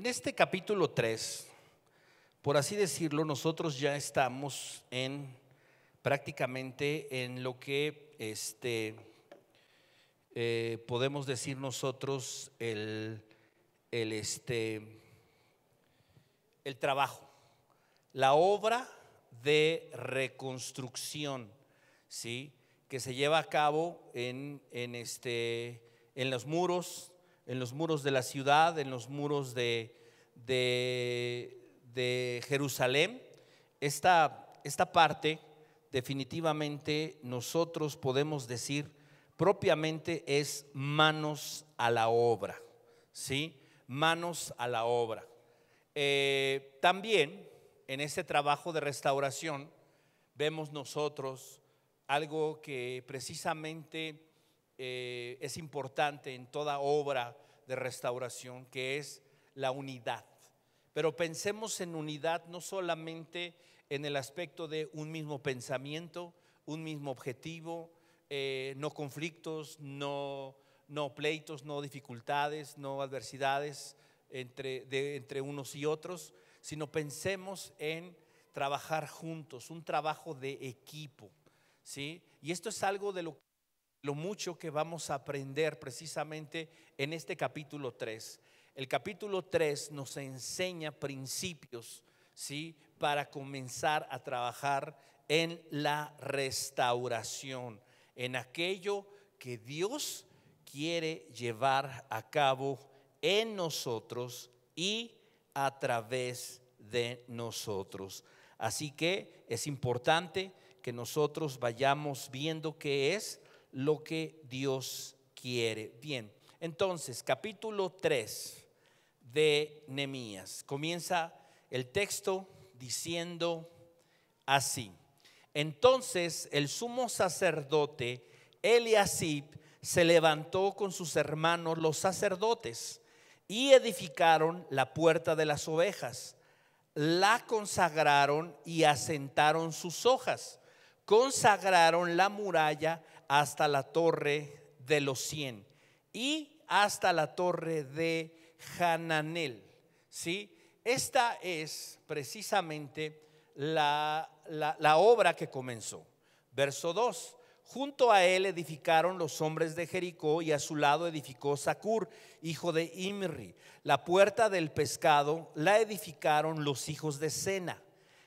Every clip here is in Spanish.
En este capítulo 3, por así decirlo, nosotros ya estamos en prácticamente en lo que este, eh, podemos decir nosotros el, este, el trabajo, la obra de reconstrucción, ¿sí? que se lleva a cabo en, este, en los muros en los muros de la ciudad, en los muros de, de, Jerusalén. Esta, esta parte definitivamente nosotros podemos decir propiamente es manos a la obra, ¿sí? Manos a la obra. Eh, también en este trabajo de restauración vemos nosotros algo que precisamente eh, es importante en toda obra de restauración, que es la unidad. Pero pensemos en unidad no solamente en el aspecto de un mismo pensamiento, un mismo objetivo, eh, no conflictos, no, no pleitos, no dificultades, no adversidades entre, entre unos y otros, sino pensemos en trabajar juntos, un trabajo de equipo. ¿sí? Y esto es algo de lo que lo mucho que vamos a aprender precisamente en este capítulo 3. El capítulo 3 nos enseña principios, ¿sí? Para comenzar a trabajar en la restauración, en aquello que Dios quiere llevar a cabo en nosotros y a través de nosotros. Así que es importante que nosotros vayamos viendo qué es lo que Dios quiere. Bien, entonces, capítulo 3 de Nemías Comienza el texto diciendo así. Entonces el sumo sacerdote Eliasib se levantó con sus hermanos los sacerdotes y edificaron la puerta de las ovejas, la consagraron y asentaron sus hojas, consagraron la muralla, hasta la torre de los cien y hasta la torre de Hananel. ¿sí? Esta es precisamente la, la obra que comenzó. Verso 2. Junto a él edificaron los hombres de Jericó y a su lado edificó Sacur, hijo de Imri. La puerta del pescado la edificaron los hijos de Sena.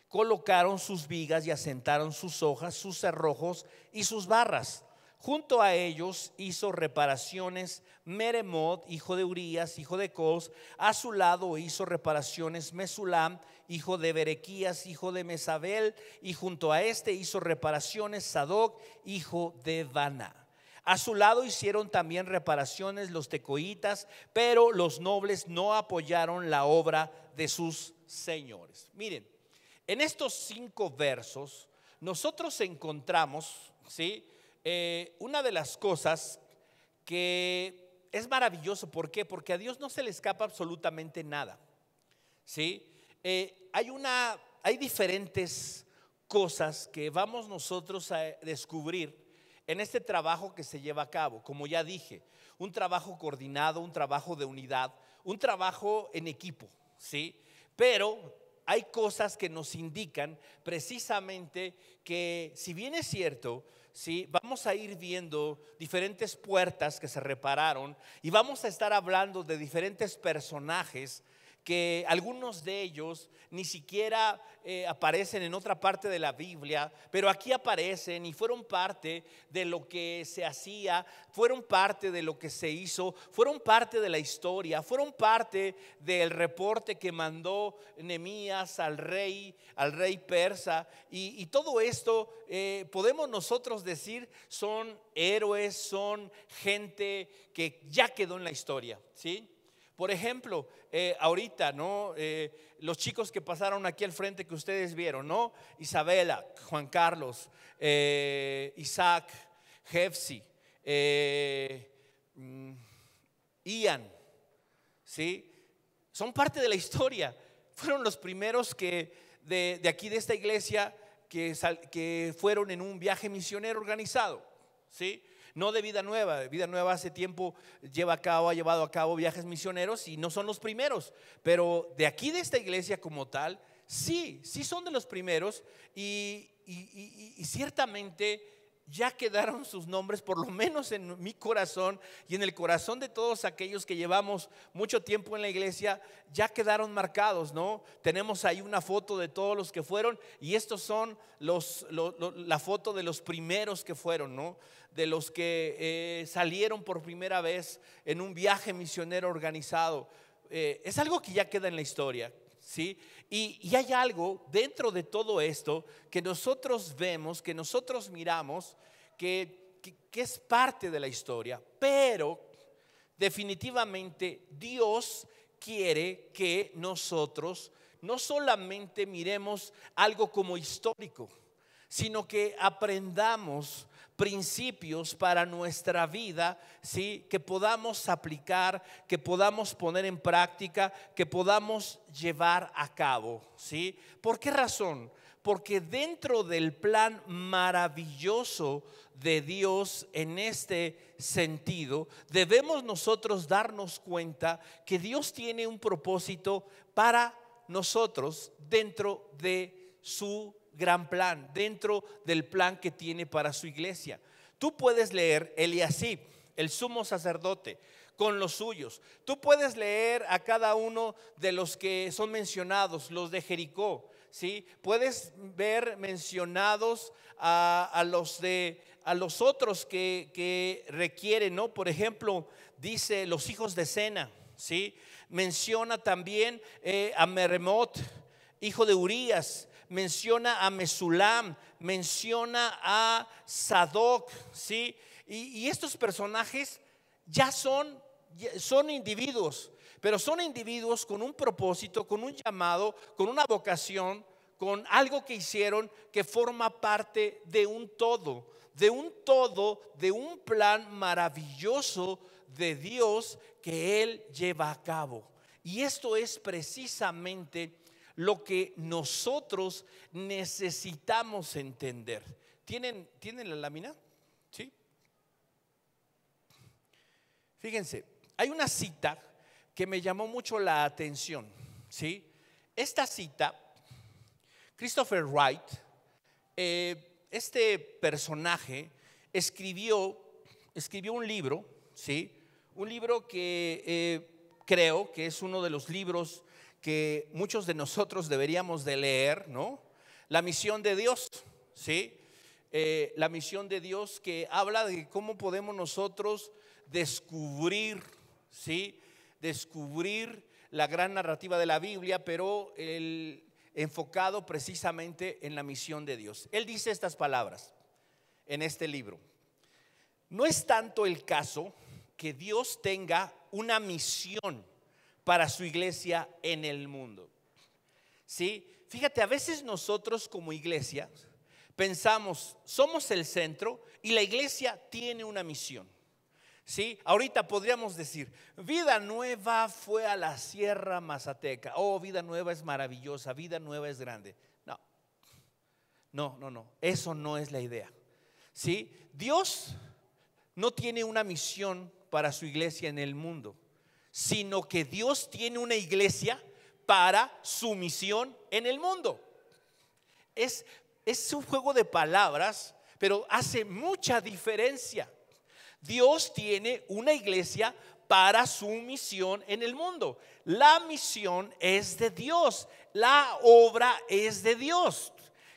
Colocaron sus vigas y asentaron sus hojas, sus cerrojos y sus barras. Junto a ellos hizo reparaciones Meremot, hijo de Urías, hijo de Cos. A su lado hizo reparaciones Mesulam, hijo de Berequías, hijo de Mesabel. Y junto a este hizo reparaciones Sadoc, hijo de Vana. A su lado hicieron también reparaciones los tecoitas, pero los nobles no apoyaron la obra de sus señores. Miren, en estos cinco versos nosotros encontramos, ¿sí? Eh, una de las cosas que es maravilloso, ¿por qué? Porque a Dios no se le escapa absolutamente nada. ¿sí? Eh, hay, una, hay diferentes cosas que vamos nosotros a descubrir en este trabajo que se lleva a cabo, como ya dije, un trabajo coordinado, un trabajo de unidad, un trabajo en equipo, ¿sí? Pero hay cosas que nos indican precisamente que si bien es cierto, ¿sí? vamos a ir viendo diferentes puertas que se repararon y vamos a estar hablando de diferentes personajes que algunos de ellos ni siquiera eh, aparecen en otra parte de la Biblia, pero aquí aparecen y fueron parte de lo que se hacía, fueron parte de lo que se hizo, fueron parte de la historia, fueron parte del reporte que mandó Nemías al rey, al rey persa, y, todo esto eh, podemos nosotros decir son héroes, son gente que ya quedó en la historia, ¿sí? Por ejemplo, eh, ahorita, ¿no? Eh, los chicos que pasaron aquí al frente que ustedes vieron, ¿no? Isabela, Juan Carlos, eh, Isaac, Jefsi, mm, Ian, ¿sí? Son parte de la historia. Fueron los primeros que de, aquí, de esta iglesia, que fueron en un viaje misionero organizado, ¿sí? no de Vida Nueva. Vida Nueva hace tiempo lleva a cabo, ha llevado a cabo viajes misioneros y no son los primeros, pero de aquí de esta iglesia como tal, sí, sí son de los primeros y, ciertamente ya quedaron sus nombres, por lo menos en mi corazón y en el corazón de todos aquellos que llevamos mucho tiempo en la iglesia, ya quedaron marcados, ¿no? Tenemos ahí una foto de todos los que fueron y estos son los, la foto de los primeros que fueron, ¿no? de los que eh, salieron por primera vez en un viaje misionero organizado. Eh, es algo que ya queda en la historia, ¿sí? Y, hay algo dentro de todo esto que nosotros vemos, que nosotros miramos, que, que es parte de la historia, pero definitivamente Dios quiere que nosotros no solamente miremos algo como histórico, sino que aprendamos principios para nuestra vida, ¿sí? que podamos aplicar, que podamos poner en práctica, que podamos llevar a cabo. ¿sí? ¿Por qué razón? Porque dentro del plan maravilloso de Dios en este sentido, debemos nosotros darnos cuenta que Dios tiene un propósito para nosotros dentro de su gran plan, dentro del plan que tiene para su iglesia. Tú puedes leer Eliasib, el sumo sacerdote, con los suyos. Tú puedes leer a cada uno de los que son mencionados, los de Jericó, ¿sí? Puedes ver mencionados a, los, de, a los otros que, requieren, ¿no? Por ejemplo, dice los hijos de Sena, ¿sí? Menciona también eh, a Meremot, hijo de Urías, menciona a Mesulam, menciona a Sadoc, ¿sí? Y, estos personajes ya son, son individuos, pero son individuos con un propósito, con un llamado, con una vocación, con algo que hicieron que forma parte de un todo, de un todo, de un plan maravilloso de Dios que Él lleva a cabo. Y esto es precisamente lo que nosotros necesitamos entender. ¿Tienen, la lámina? ¿Sí? Fíjense, hay una cita que me llamó mucho la atención. ¿sí? Esta cita, Christopher Wright, eh, este personaje, escribió, escribió un libro, ¿sí? un libro que eh, creo que es uno de los libros que muchos de nosotros deberíamos de leer, ¿no? La misión de Dios, ¿sí? Eh, la misión de Dios que habla de cómo podemos nosotros descubrir, ¿sí? Descubrir la gran narrativa de la Biblia, pero enfocado precisamente en la misión de Dios. Él dice estas palabras en este libro. No es tanto el caso que Dios tenga una misión para su iglesia en el mundo. ¿Sí? Fíjate, a veces nosotros como iglesia pensamos, somos el centro y la iglesia tiene una misión. ¿Sí? Ahorita podríamos decir, vida nueva fue a la Sierra Mazateca. Oh, vida nueva es maravillosa, vida nueva es grande. No, no, no, no. Eso no es la idea. ¿Sí? Dios no tiene una misión para su iglesia en el mundo sino que Dios tiene una iglesia para su misión en el mundo. Es, es un juego de palabras, pero hace mucha diferencia. Dios tiene una iglesia para su misión en el mundo. La misión es de Dios, la obra es de Dios.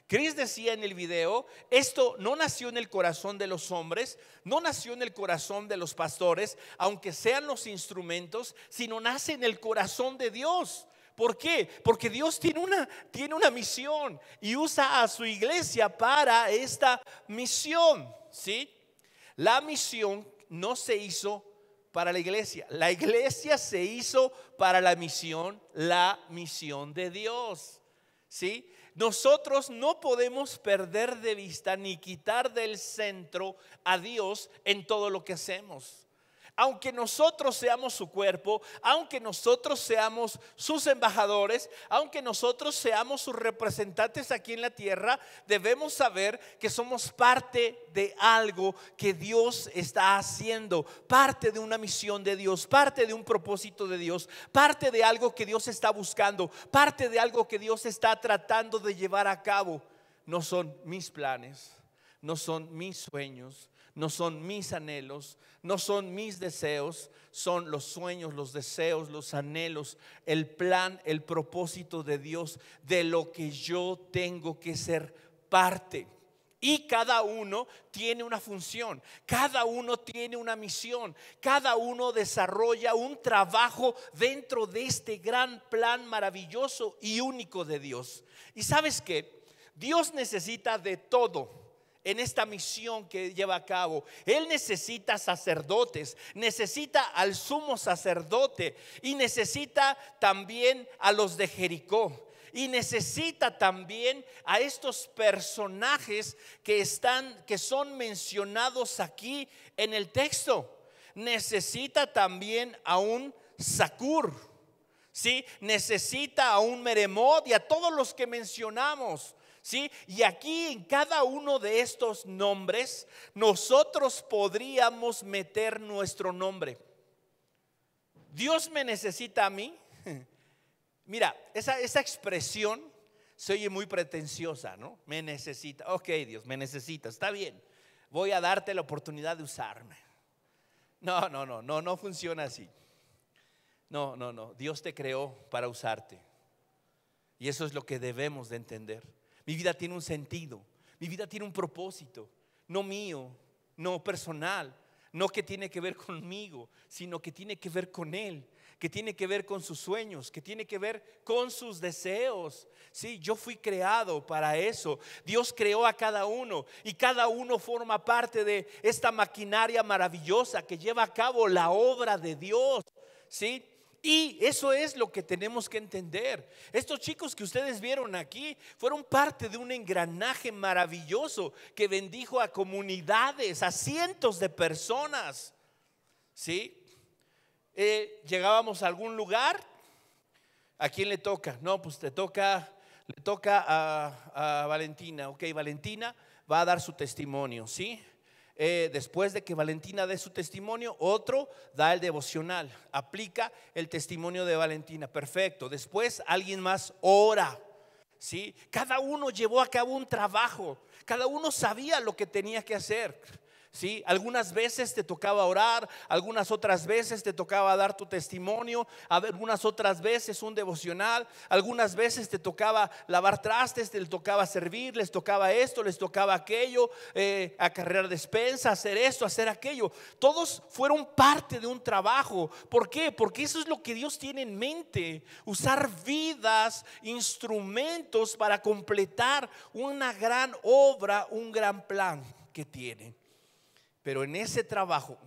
Chris decía en el video, esto no nació en el corazón de los hombres, no nació en el corazón de los pastores, aunque sean los instrumentos, sino nace en el corazón de Dios. ¿Por qué? Porque Dios tiene una, tiene una misión y usa a su iglesia para esta misión. ¿sí? La misión no se hizo para la iglesia. La iglesia se hizo para la misión, la misión de Dios. ¿Sí? Nosotros no podemos perder de vista ni quitar del centro a Dios en todo lo que hacemos aunque nosotros seamos su cuerpo, aunque nosotros seamos sus embajadores, aunque nosotros seamos sus representantes aquí en la tierra, debemos saber que somos parte de algo que Dios está haciendo, parte de una misión de Dios, parte de un propósito de Dios, parte de algo que Dios está buscando, parte de algo que Dios está tratando de llevar a cabo. No son mis planes, no son mis sueños, no son mis anhelos, no son mis deseos, son los sueños, los deseos, los anhelos, el plan, el propósito de Dios, de lo que yo tengo que ser parte. Y cada uno tiene una función, cada uno tiene una misión, cada uno desarrolla un trabajo dentro de este gran plan maravilloso y único de Dios. Y sabes que Dios necesita de todo en esta misión que lleva a cabo. Él necesita sacerdotes, necesita al sumo sacerdote y necesita también a los de Jericó. Y necesita también a estos personajes que están que son mencionados aquí en el texto. Necesita también a un Sakur, ¿Sí? Necesita a un meremod y a todos los que mencionamos. ¿sí? Y aquí en cada uno de estos nombres, nosotros podríamos meter nuestro nombre. Dios me necesita a mí. Mira, esa, expresión se oye muy pretenciosa, ¿no? Me necesita. Ok, Dios, me necesita. Está bien. Voy a darte la oportunidad de usarme. No, no, no, no, no funciona así. No, no, no. Dios te creó para usarte. Y eso es lo que debemos de entender. Mi vida tiene un sentido. Mi vida tiene un propósito. No mío, no personal, no que tiene que ver conmigo, sino que tiene que ver con Él, que tiene que ver con sus sueños, que tiene que ver con sus deseos. Sí, yo fui creado para eso. Dios creó a cada uno y cada uno forma parte de esta maquinaria maravillosa que lleva a cabo la obra de Dios. Sí, y eso es lo que tenemos que entender. Estos chicos que ustedes vieron aquí fueron parte de un engranaje maravilloso que bendijo a comunidades, a cientos de personas. ¿Sí? Eh, llegábamos a algún lugar, ¿a quién le toca? No, pues te toca, le toca a, Valentina. Ok, Valentina va a dar su testimonio, ¿sí? Eh, después de que Valentina dé su testimonio, otro da el devocional, aplica el testimonio de Valentina, perfecto. Después alguien más ora. ¿sí? Cada uno llevó a cabo un trabajo, cada uno sabía lo que tenía que hacer. ¿sí? Algunas veces te tocaba orar, algunas otras veces te tocaba dar tu testimonio, algunas otras veces un devocional, algunas veces te tocaba lavar trastes, te tocaba servir, les tocaba esto, les tocaba aquello, eh, acarrear despensa, hacer esto, hacer aquello. Todos fueron parte de un trabajo. ¿Por qué? Porque eso es lo que Dios tiene en mente, usar vidas, instrumentos para completar una gran obra, un gran plan que tiene pero en ese trabajo,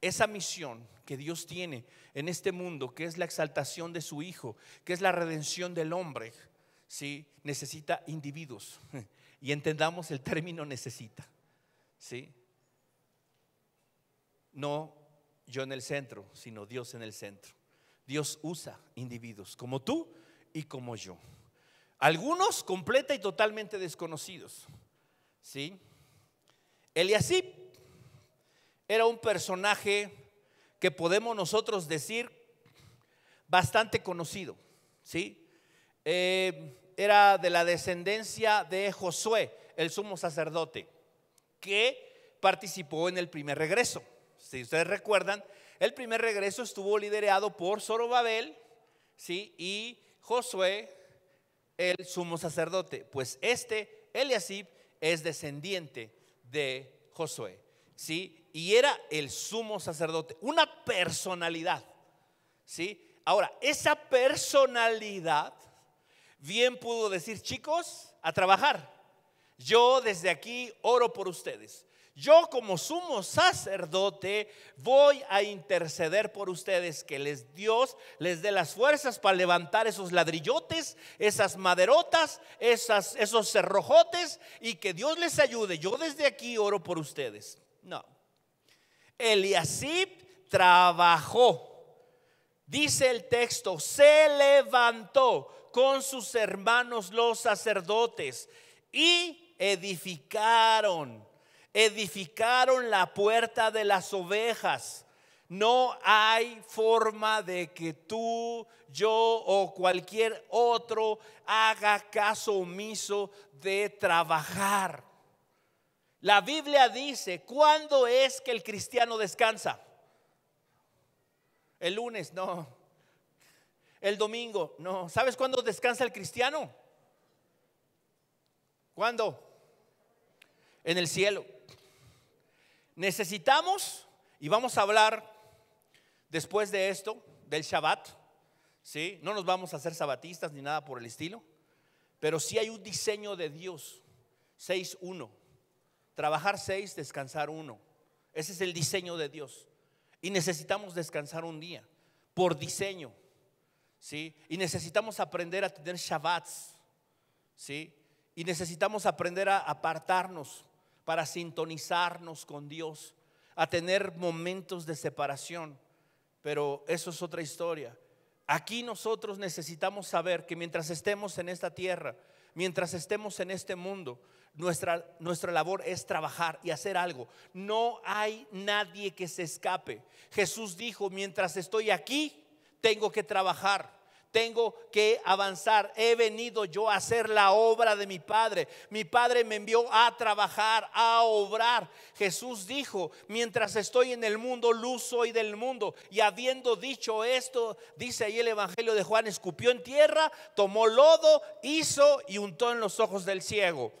esa misión que Dios tiene en este mundo, que es la exaltación de su Hijo, que es la redención del hombre, ¿sí? necesita individuos. Y entendamos el término necesita. ¿sí? No yo en el centro, sino Dios en el centro. Dios usa individuos como tú y como yo. Algunos completa y totalmente desconocidos. ¿Sí? Eliasip era un personaje que podemos nosotros decir bastante conocido, ¿sí? Eh, era de la descendencia de Josué, el sumo sacerdote, que participó en el primer regreso. Si ustedes recuerdan, el primer regreso estuvo liderado por Zorobabel, ¿sí? Y Josué, el sumo sacerdote. Pues este, Eliasib, es descendiente de Josué. ¿sí? Y era el sumo sacerdote, una personalidad, ¿sí? Ahora, esa personalidad bien pudo decir, chicos, a trabajar. Yo desde aquí oro por ustedes. Yo como sumo sacerdote voy a interceder por ustedes, que les Dios les dé las fuerzas para levantar esos ladrillotes, esas maderotas, esas, esos cerrojotes y que Dios les ayude. Yo desde aquí oro por ustedes. No. Eliasib trabajó. Dice el texto, se levantó con sus hermanos los sacerdotes y edificaron, edificaron la puerta de las ovejas. No hay forma de que tú, yo o cualquier otro haga caso omiso de trabajar. La Biblia dice, ¿cuándo es que el cristiano descansa? El lunes, no. El domingo, no. ¿Sabes cuándo descansa el cristiano? ¿Cuándo? En el cielo. Necesitamos, y vamos a hablar después de esto, del Shabbat, ¿sí? No nos vamos a hacer sabatistas ni nada por el estilo, pero sí hay un diseño de Dios, 6.1 Trabajar seis, descansar uno. Ese es el diseño de Dios. Y necesitamos descansar un día, por diseño. ¿sí? Y necesitamos aprender a tener Shabbats. ¿sí? Y necesitamos aprender a apartarnos para sintonizarnos con Dios, a tener momentos de separación. Pero eso es otra historia. Aquí nosotros necesitamos saber que mientras estemos en esta tierra, mientras estemos en este mundo, nuestra, nuestra labor es trabajar y hacer algo. No hay nadie que se escape. Jesús dijo, mientras estoy aquí, tengo que trabajar tengo que avanzar. He venido yo a hacer la obra de mi Padre. Mi Padre me envió a trabajar, a obrar. Jesús dijo, mientras estoy en el mundo, luz soy del mundo. Y habiendo dicho esto, dice ahí el Evangelio de Juan, escupió en tierra, tomó lodo, hizo y untó en los ojos del ciego.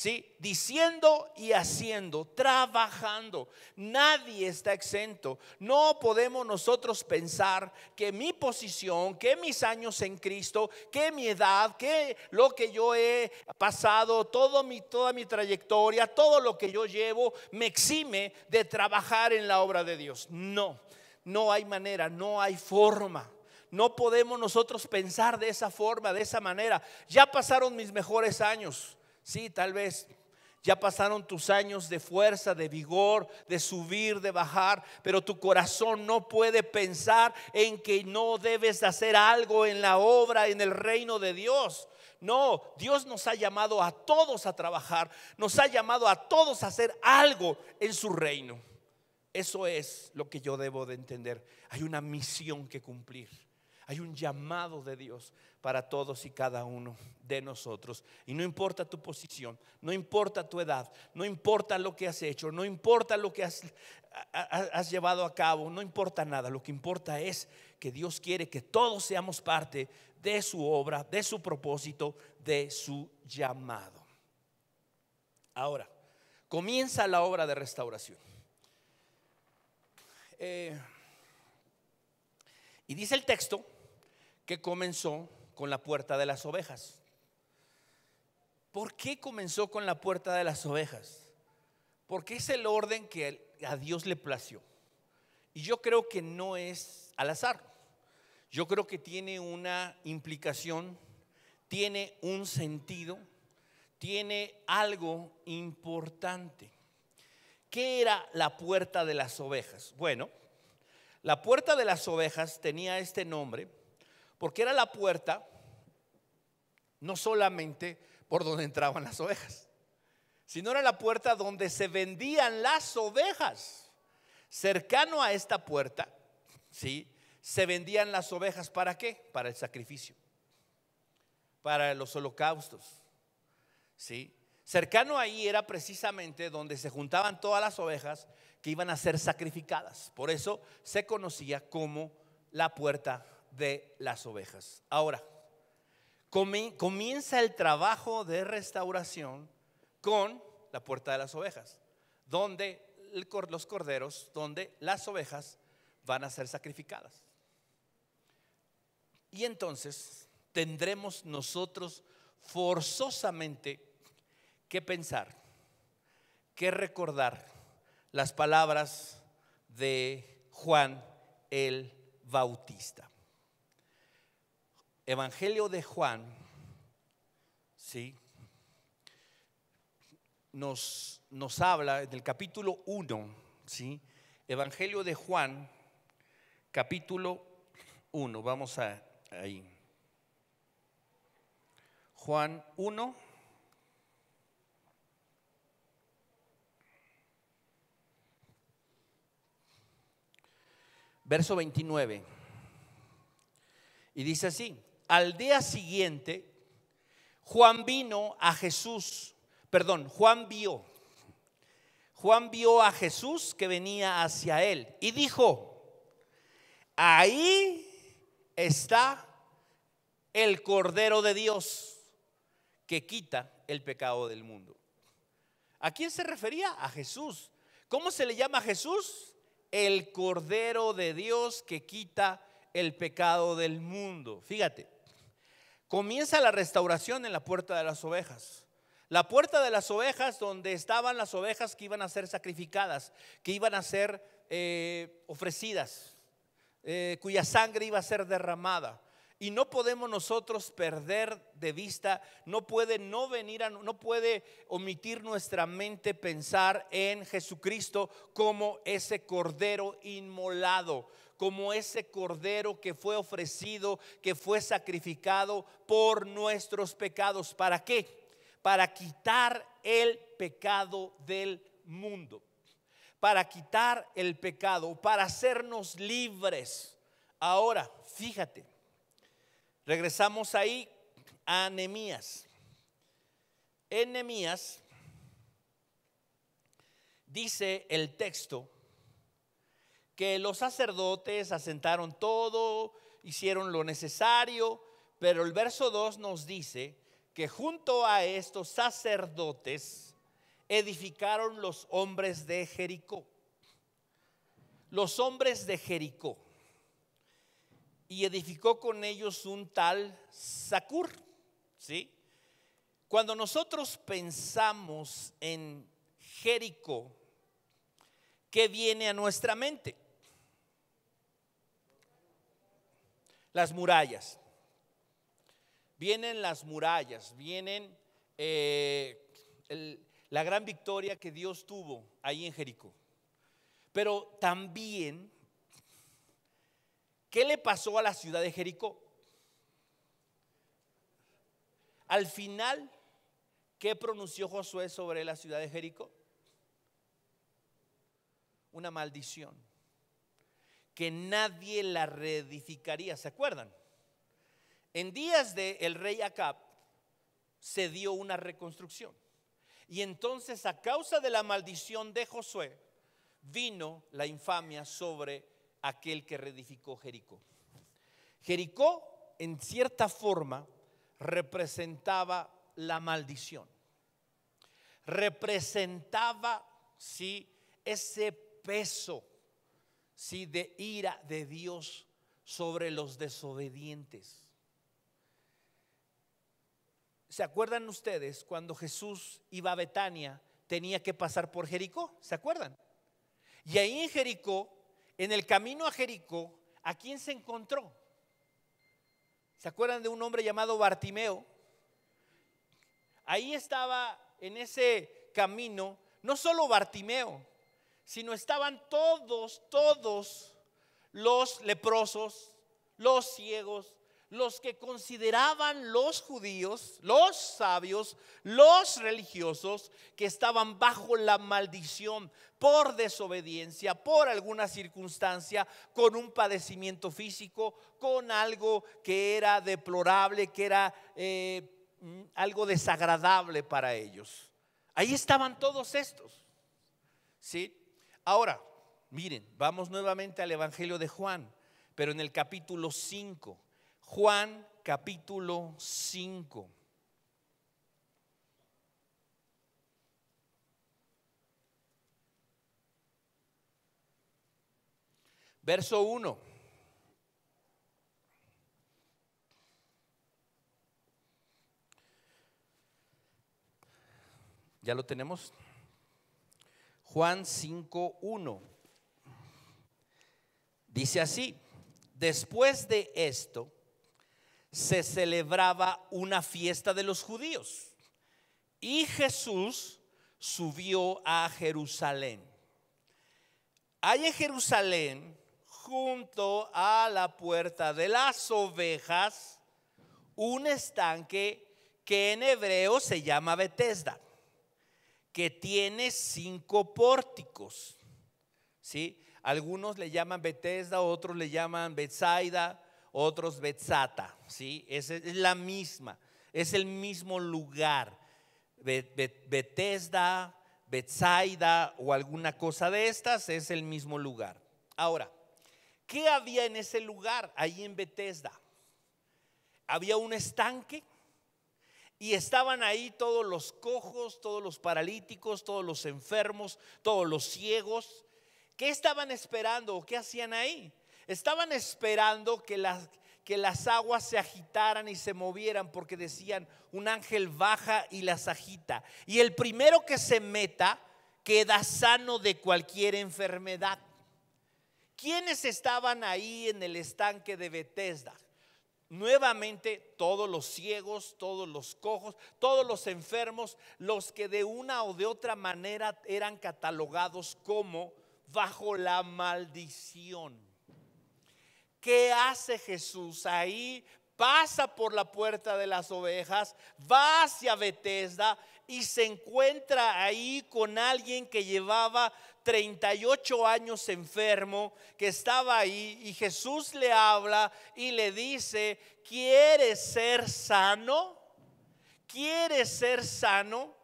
¿sí? Diciendo y haciendo, trabajando. Nadie está exento. No podemos nosotros pensar que mi posición, que mis años en Cristo, que mi edad, que lo que yo he pasado, todo mi, toda mi trayectoria, todo lo que yo llevo, me exime de trabajar en la obra de Dios. No, no hay manera, no hay forma. No podemos nosotros pensar de esa forma, de esa manera. Ya pasaron mis mejores años Sí, tal vez ya pasaron tus años de fuerza, de vigor, de subir, de bajar, pero tu corazón no puede pensar en que no debes hacer algo en la obra, en el reino de Dios. No, Dios nos ha llamado a todos a trabajar, nos ha llamado a todos a hacer algo en su reino. Eso es lo que yo debo de entender. Hay una misión que cumplir. Hay un llamado de Dios para todos y cada uno de nosotros. Y no importa tu posición, no importa tu edad, no importa lo que has hecho, no importa lo que has, llevado a cabo, no importa nada. Lo que importa es que Dios quiere que todos seamos parte de su obra, de su propósito, de su llamado. Ahora, comienza la obra de restauración. Eh, y dice el texto que comenzó con la puerta de las ovejas. ¿Por qué comenzó con la puerta de las ovejas? Porque es el orden que a Dios le plació. Y yo creo que no es al azar. Yo creo que tiene una implicación, tiene un sentido, tiene algo importante. ¿Qué era la puerta de las ovejas? Bueno, la puerta de las ovejas tenía este nombre porque era la puerta no solamente por donde entraban las ovejas, sino era la puerta donde se vendían las ovejas. Cercano a esta puerta, ¿sí? Se vendían las ovejas para qué? Para el sacrificio, para los holocaustos, ¿sí? Cercano ahí era precisamente donde se juntaban todas las ovejas que iban a ser sacrificadas. Por eso se conocía como la puerta de las ovejas. Ahora, comienza el trabajo de restauración con la puerta de las ovejas, donde los corderos, donde las ovejas van a ser sacrificadas. Y entonces tendremos nosotros forzosamente que pensar, que recordar las palabras de Juan el Bautista. Evangelio de Juan, ¿sí? Nos, nos habla del capítulo 1, ¿sí? Evangelio de Juan, capítulo 1, vamos a, ahí. Juan 1. Verso 29. Y dice así, al día siguiente, Juan vino a Jesús, perdón, Juan vio, Juan vio a Jesús que venía hacia él y dijo, ahí está el Cordero de Dios que quita el pecado del mundo. ¿A quién se refería? A Jesús. ¿Cómo se le llama a Jesús? El Cordero de Dios que quita el pecado del mundo. Fíjate, comienza la restauración en la puerta de las ovejas. La puerta de las ovejas donde estaban las ovejas que iban a ser sacrificadas, que iban a ser eh, ofrecidas, eh, cuya sangre iba a ser derramada. Y no podemos nosotros perder de vista, no puede no venir, a, no puede omitir nuestra mente pensar en Jesucristo como ese cordero inmolado, como ese cordero que fue ofrecido, que fue sacrificado por nuestros pecados. ¿Para qué? Para quitar el pecado del mundo, para quitar el pecado, para hacernos libres. Ahora, fíjate, regresamos ahí a Nehemías. En Nehemías dice el texto que los sacerdotes asentaron todo, hicieron lo necesario, pero el verso 2 nos dice que junto a estos sacerdotes edificaron los hombres de Jericó. Los hombres de Jericó. Y edificó con ellos un tal Sacur. ¿Sí? Cuando nosotros pensamos en Jericó, ¿qué viene a nuestra mente? Las murallas. Vienen las murallas, vienen eh, la gran victoria que Dios tuvo ahí en Jericó. Pero también, ¿qué le pasó a la ciudad de Jericó? Al final, ¿qué pronunció Josué sobre la ciudad de Jericó? Una maldición que nadie la reedificaría. ¿Se acuerdan? En días de el rey Acab se dio una reconstrucción. Y entonces a causa de la maldición de Josué vino la infamia sobre aquel que reedificó Jericó. Jericó en cierta forma representaba la maldición. Representaba, sí, ese peso si de ira de Dios sobre los desobedientes. ¿Se acuerdan ustedes cuando Jesús iba a Betania, tenía que pasar por Jericó? ¿Se acuerdan? Y ahí en Jericó, en el camino a Jericó, ¿a quién se encontró? ¿Se acuerdan de un hombre llamado Bartimeo? Ahí estaba en ese camino no solo Bartimeo, sino estaban todos, todos los leprosos, los ciegos, los que consideraban los judíos, los sabios, los religiosos, que estaban bajo la maldición por desobediencia, por alguna circunstancia, con un padecimiento físico, con algo que era deplorable, que era eh, mm, algo desagradable para ellos. Ahí estaban todos estos. ¿Sí? Ahora, miren, vamos nuevamente al Evangelio de Juan, pero en el capítulo 5. Juan capítulo 5. Verso 1. ¿Ya lo tenemos? Juan 5.1. Dice así, después de esto se celebraba una fiesta de los judíos y Jesús subió a Jerusalén. Hay en Jerusalén, junto a la puerta de las ovejas, un estanque que en hebreo se llama Betesda que tiene cinco pórticos. ¿sí? Algunos le llaman Bethesda, otros le llaman Betsaida, otros Betsata, ¿sí? Es, la misma, es el mismo lugar. Bethesda, Betsaida o alguna cosa de estas es el mismo lugar. Ahora, ¿qué había en ese lugar, ahí en Bethesda? Había un estanque y estaban ahí todos los cojos, todos los paralíticos, todos los enfermos, todos los ciegos. ¿Qué estaban esperando o qué hacían ahí? Estaban esperando que las, que las aguas se agitaran y se movieran porque decían, un ángel baja y las agita. Y el primero que se meta queda sano de cualquier enfermedad. ¿Quiénes estaban ahí en el estanque de Bethesda? Nuevamente todos los ciegos, todos los cojos, todos los enfermos, los que de una o de otra manera eran catalogados como bajo la maldición. ¿Qué hace Jesús ahí pasa por la puerta de las ovejas, va hacia Betesda y se encuentra ahí con alguien que llevaba 38 años enfermo, que estaba ahí y Jesús le habla y le dice, ¿quieres ser sano? ¿Quieres ser sano?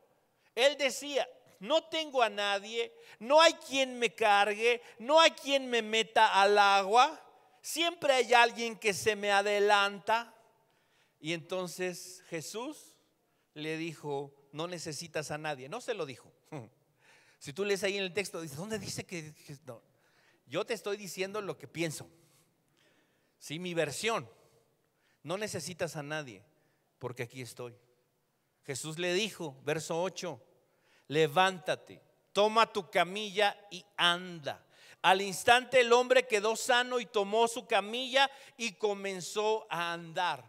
Él decía, no tengo a nadie, no hay quien me cargue, no hay quien me meta al agua. Siempre hay alguien que se me adelanta. Y entonces Jesús le dijo, no necesitas a nadie. No se lo dijo. Si tú lees ahí en el texto, dice ¿dónde dice que... no? Yo te estoy diciendo lo que pienso. Sí, mi versión. No necesitas a nadie, porque aquí estoy. Jesús le dijo, verso 8, levántate, toma tu camilla y anda. Al instante el hombre quedó sano y tomó su camilla y comenzó a andar.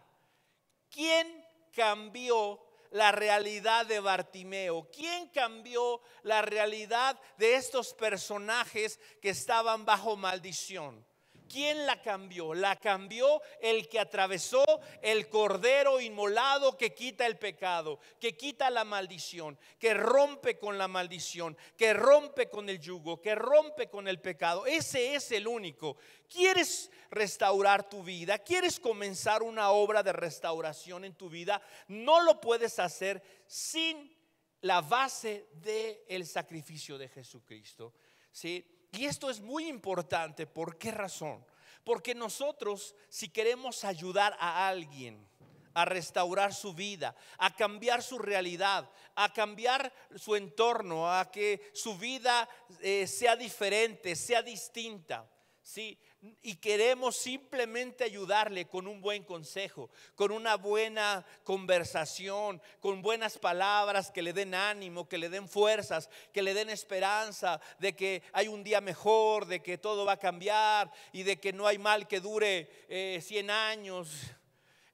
¿Quién cambió la realidad de Bartimeo? ¿Quién cambió la realidad de estos personajes que estaban bajo maldición? ¿Quién la cambió? La cambió el que atravesó el cordero inmolado que quita el pecado, que quita la maldición, que rompe con la maldición, que rompe con el yugo, que rompe con el pecado. Ese es el único. ¿Quieres restaurar tu vida? ¿Quieres comenzar una obra de restauración en tu vida? No lo puedes hacer sin la base del el sacrificio de Jesucristo. ¿Sí? Y esto es muy importante, ¿por qué razón? Porque nosotros, si queremos ayudar a alguien a restaurar su vida, a cambiar su realidad, a cambiar su entorno, a que su vida eh, sea diferente, sea distinta, ¿sí? y queremos simplemente ayudarle con un buen consejo, con una buena conversación, con buenas palabras que le den ánimo, que le den fuerzas, que le den esperanza de que hay un día mejor, de que todo va a cambiar y de que no hay mal que dure 100 eh, años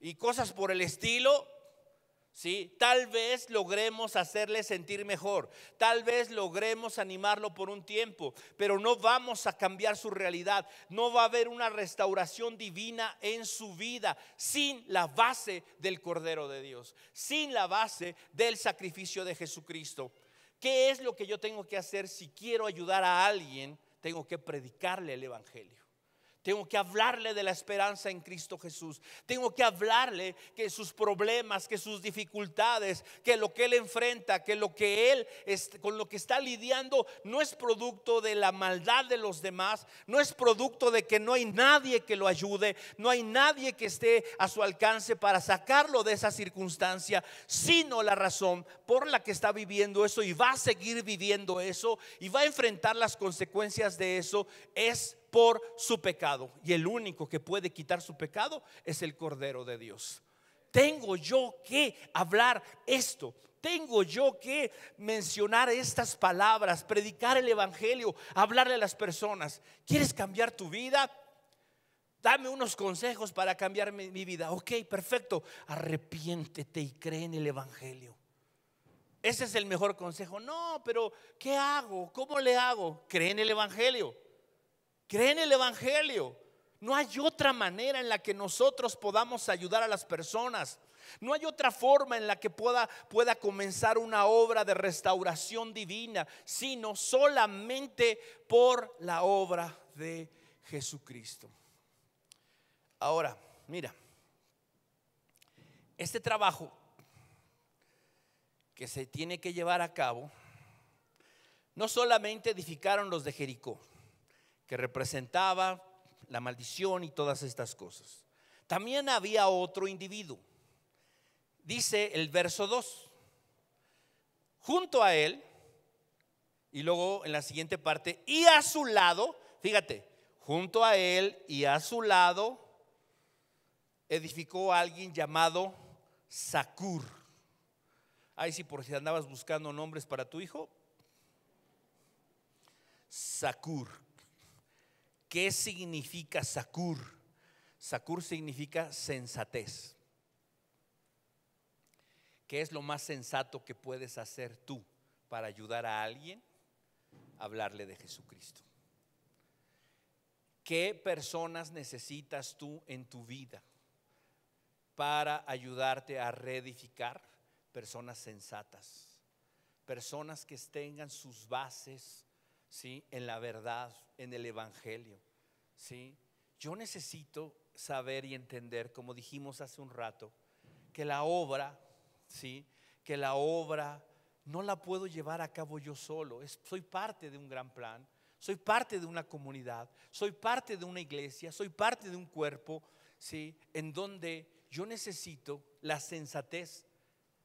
y cosas por el estilo. Tal vez logremos hacerle sentir mejor, tal vez logremos animarlo por un tiempo, pero no vamos a cambiar su realidad, no va a haber una restauración divina en su vida sin la base del Cordero de Dios, sin la base del sacrificio de Jesucristo. ¿Qué es lo que yo tengo que hacer si quiero ayudar a alguien? Tengo que predicarle el Evangelio. Tengo que hablarle de la esperanza en Cristo Jesús. Tengo que hablarle que sus problemas, que sus dificultades, que lo que él enfrenta, que lo que él es, con lo que está lidiando no es producto de la maldad de los demás, no es producto de que no hay nadie que lo ayude, no hay nadie que esté a su alcance para sacarlo de esa circunstancia, sino la razón por la que está viviendo eso y va a seguir viviendo eso y va a enfrentar las consecuencias de eso es por su pecado. Y el único que puede quitar su pecado es el Cordero de Dios. Tengo yo que hablar esto. Tengo yo que mencionar estas palabras, predicar el Evangelio, hablarle a las personas. ¿Quieres cambiar tu vida? Dame unos consejos para cambiar mi, vida. Ok, perfecto. Arrepiéntete y cree en el Evangelio. Ese es el mejor consejo. No, pero ¿qué hago? ¿Cómo le hago? Cree en el Evangelio. Cree en el Evangelio. No hay otra manera en la que nosotros podamos ayudar a las personas. No hay otra forma en la que pueda, pueda comenzar una obra de restauración divina, sino solamente por la obra de Jesucristo. Ahora, mira, este trabajo que se tiene que llevar a cabo, no solamente edificaron los de Jericó, que representaba la maldición y todas estas cosas. También había otro individuo. Dice el verso 2, junto a él, y luego en la siguiente parte, y a su lado, fíjate, junto a él y a su lado, edificó alguien llamado Sakur. Ay si por si andabas buscando nombres para tu hijo. Sakur. ¿Qué significa Sakur? Sakur significa sensatez. ¿Qué es lo más sensato que puedes hacer tú para ayudar a alguien hablarle de Jesucristo? ¿Qué personas necesitas tú en tu vida para ayudarte a reedificar? Personas sensatas, personas que tengan sus bases ¿sí? en la verdad, en el Evangelio. ¿sí? Yo necesito saber y entender, como dijimos hace un rato, que la obra, ¿sí? que la obra no la puedo llevar a cabo yo solo, soy parte de un gran plan, soy parte de una comunidad, soy parte de una iglesia, soy parte de un cuerpo, ¿sí? en donde yo necesito la sensatez,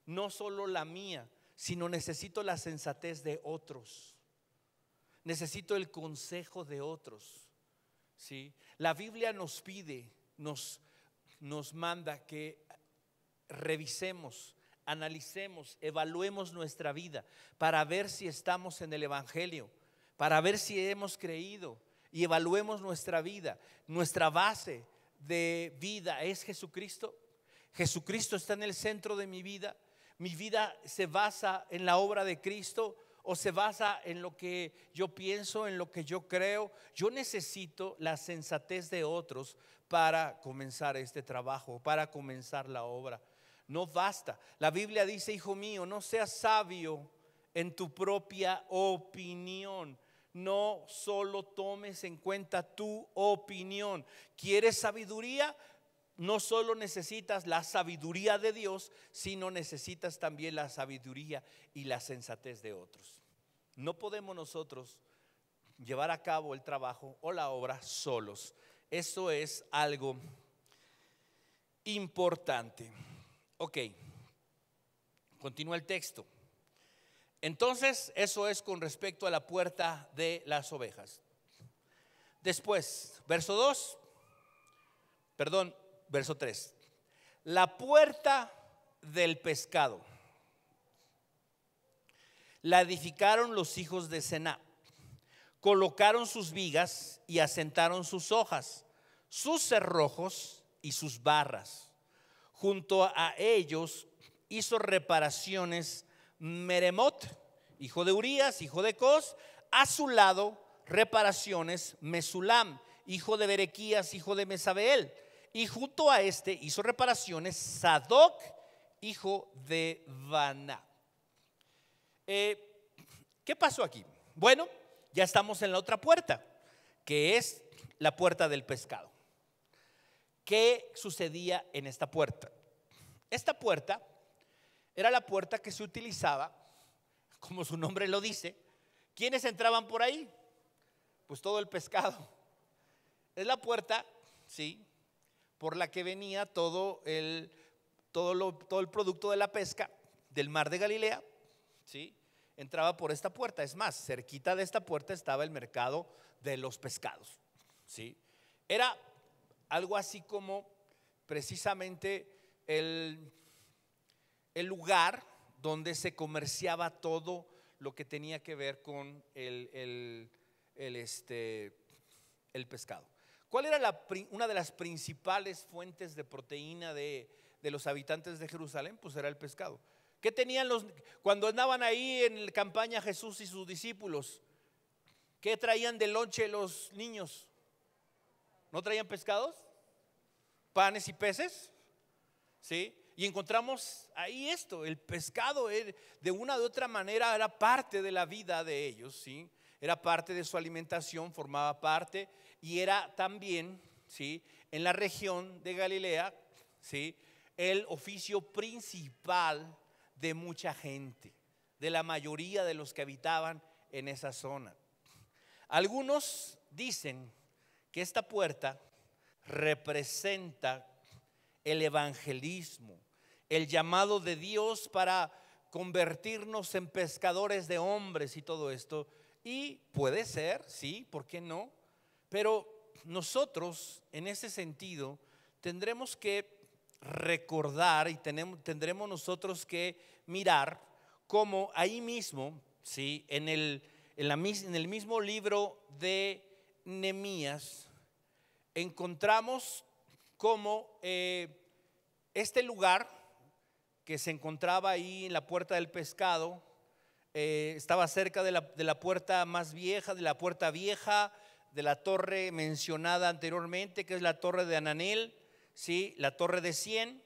no solo la mía, sino necesito la sensatez de otros necesito el consejo de otros. ¿sí? La Biblia nos pide, nos, nos manda que revisemos, analicemos, evaluemos nuestra vida para ver si estamos en el Evangelio, para ver si hemos creído y evaluemos nuestra vida. Nuestra base de vida es Jesucristo. Jesucristo está en el centro de mi vida. Mi vida se basa en la obra de Cristo o se basa en lo que yo pienso, en lo que yo creo. Yo necesito la sensatez de otros para comenzar este trabajo, para comenzar la obra. No basta. La Biblia dice, hijo mío, no seas sabio en tu propia opinión. No solo tomes en cuenta tu opinión. ¿Quieres sabiduría? no solo necesitas la sabiduría de Dios, sino necesitas también la sabiduría y la sensatez de otros. No podemos nosotros llevar a cabo el trabajo o la obra solos. Eso es algo importante. Ok, continúa el texto. Entonces, eso es con respecto a la puerta de las ovejas. Después, verso 2, perdón, verso 3. La puerta del pescado la edificaron los hijos de Sená. Colocaron sus vigas y asentaron sus hojas, sus cerrojos y sus barras. Junto a ellos hizo reparaciones Meremot, hijo de Urías, hijo de Cos. A su lado, reparaciones Mesulam, hijo de Berequías, hijo de Mesabeel. Y junto a este hizo reparaciones Sadoc, hijo de Baná. Eh, ¿Qué pasó aquí? Bueno, ya estamos en la otra puerta, que es la puerta del pescado. ¿Qué sucedía en esta puerta? Esta puerta era la puerta que se utilizaba, como su nombre lo dice. ¿Quiénes entraban por ahí? Pues todo el pescado. Es la puerta, sí, por la que venía todo el, todo, todo el producto de la pesca del mar de Galilea, sí, entraba por esta puerta. Es más, cerquita de esta puerta estaba el mercado de los pescados. ¿sí? Era algo así como precisamente el, lugar donde se comerciaba todo lo que tenía que ver con el, este, el pescado. ¿Cuál era una de las principales fuentes de proteína de, de los habitantes de Jerusalén? Pues era el pescado. ¿Qué tenían los cuando andaban ahí en la campaña Jesús y sus discípulos? ¿Qué traían de lonche los niños? ¿No traían pescados? ¿Panes y peces? ¿Sí? Y encontramos ahí esto, el pescado eh, de una u otra manera era parte de la vida de ellos, ¿sí? Era parte de su alimentación, formaba parte y era también, ¿sí? En la región de Galilea, ¿sí? El oficio principal de mucha gente, de la mayoría de los que habitaban en esa zona. Algunos dicen que esta puerta representa el evangelismo, el llamado de Dios para convertirnos en pescadores de hombres y todo esto. Y puede ser, sí, ¿por qué no? Pero nosotros, en ese sentido, tendremos que recordar y tenemos, tendremos nosotros que mirar cómo ahí mismo, ¿sí? en, el, en, el mismo libro de Nemías, encontramos cómo eh, este lugar que se encontraba ahí en la puerta del pescado, eh, estaba cerca de la, de la puerta más vieja, de la puerta vieja, de la torre mencionada anteriormente, que es la torre de Ananel la Torre de Cien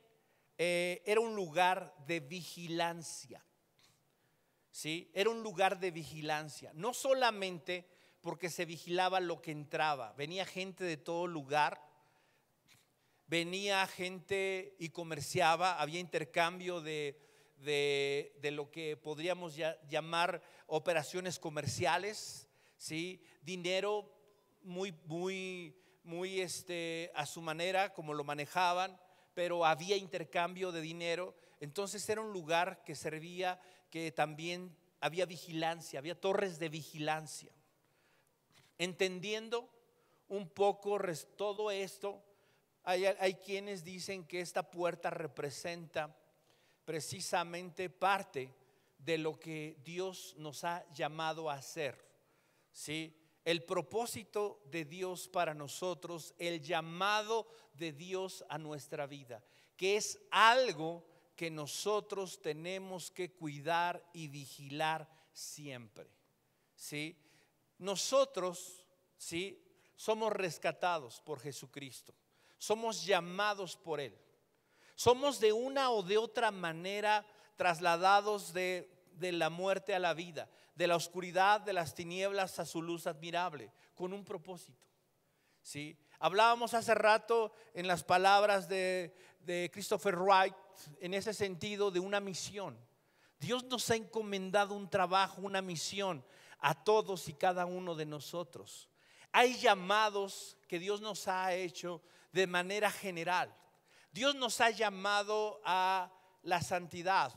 eh, era un lugar de vigilancia. ¿sí? Era un lugar de vigilancia. No solamente porque se vigilaba lo que entraba, venía gente de todo lugar, venía gente y comerciaba, había intercambio de, lo que podríamos llamar operaciones comerciales, ¿sí? dinero muy, muy muy este, a su manera, como lo manejaban, pero había intercambio de dinero. Entonces era un lugar que servía, que también había vigilancia, había torres de vigilancia. Entendiendo un poco todo esto, hay, hay quienes dicen que esta puerta representa precisamente parte de lo que Dios nos ha llamado a hacer. ¿sí? el propósito de Dios para nosotros, el llamado de Dios a nuestra vida, que es algo que nosotros tenemos que cuidar y vigilar siempre. ¿Sí? Nosotros, ¿sí? Somos rescatados por Jesucristo. Somos llamados por él. Somos de una o de otra manera trasladados de la muerte a la vida de la oscuridad, de las tinieblas a su luz admirable, con un propósito. ¿sí? Hablábamos hace rato en las palabras de, de Christopher Wright, en ese sentido de una misión. Dios nos ha encomendado un trabajo, una misión a todos y cada uno de nosotros. Hay llamados que Dios nos ha hecho de manera general. Dios nos ha llamado a la santidad,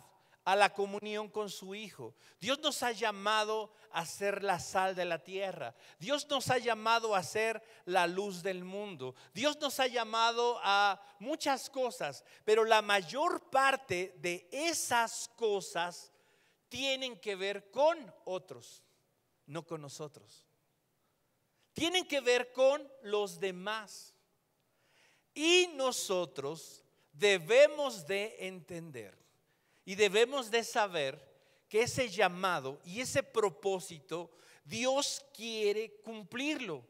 a la comunión con su Hijo. Dios nos ha llamado a ser la sal de la tierra. Dios nos ha llamado a ser la luz del mundo. Dios nos ha llamado a muchas cosas, pero la mayor parte de esas cosas tienen que ver con otros, no con nosotros. Tienen que ver con los demás. Y nosotros debemos de entender y debemos de saber que ese llamado y ese propósito, Dios quiere cumplirlo.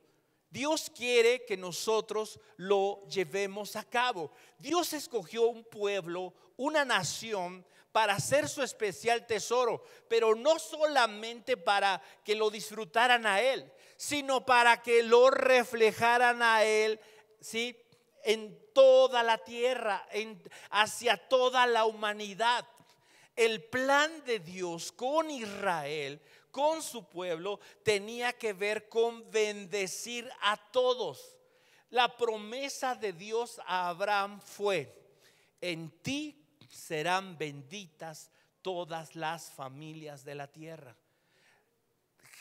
Dios quiere que nosotros lo llevemos a cabo. Dios escogió un pueblo, una nación, para ser su especial tesoro, pero no solamente para que lo disfrutaran a Él, sino para que lo reflejaran a Él, ¿sí? En toda la tierra, en, hacia toda la humanidad. El plan de Dios con Israel, con su pueblo, tenía que ver con bendecir a todos. La promesa de Dios a Abraham fue, en ti serán benditas todas las familias de la tierra.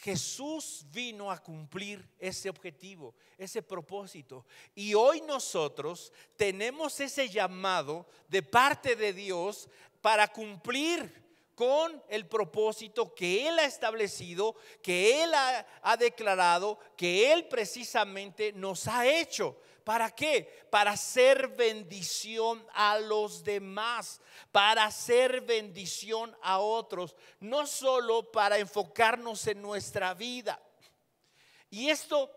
Jesús vino a cumplir ese objetivo, ese propósito. Y hoy nosotros tenemos ese llamado de parte de Dios para cumplir con el propósito que Él ha establecido, que Él ha, declarado, que Él precisamente nos ha hecho. ¿Para qué? Para ser bendición a los demás, para ser bendición a otros, no solo para enfocarnos en nuestra vida. Y esto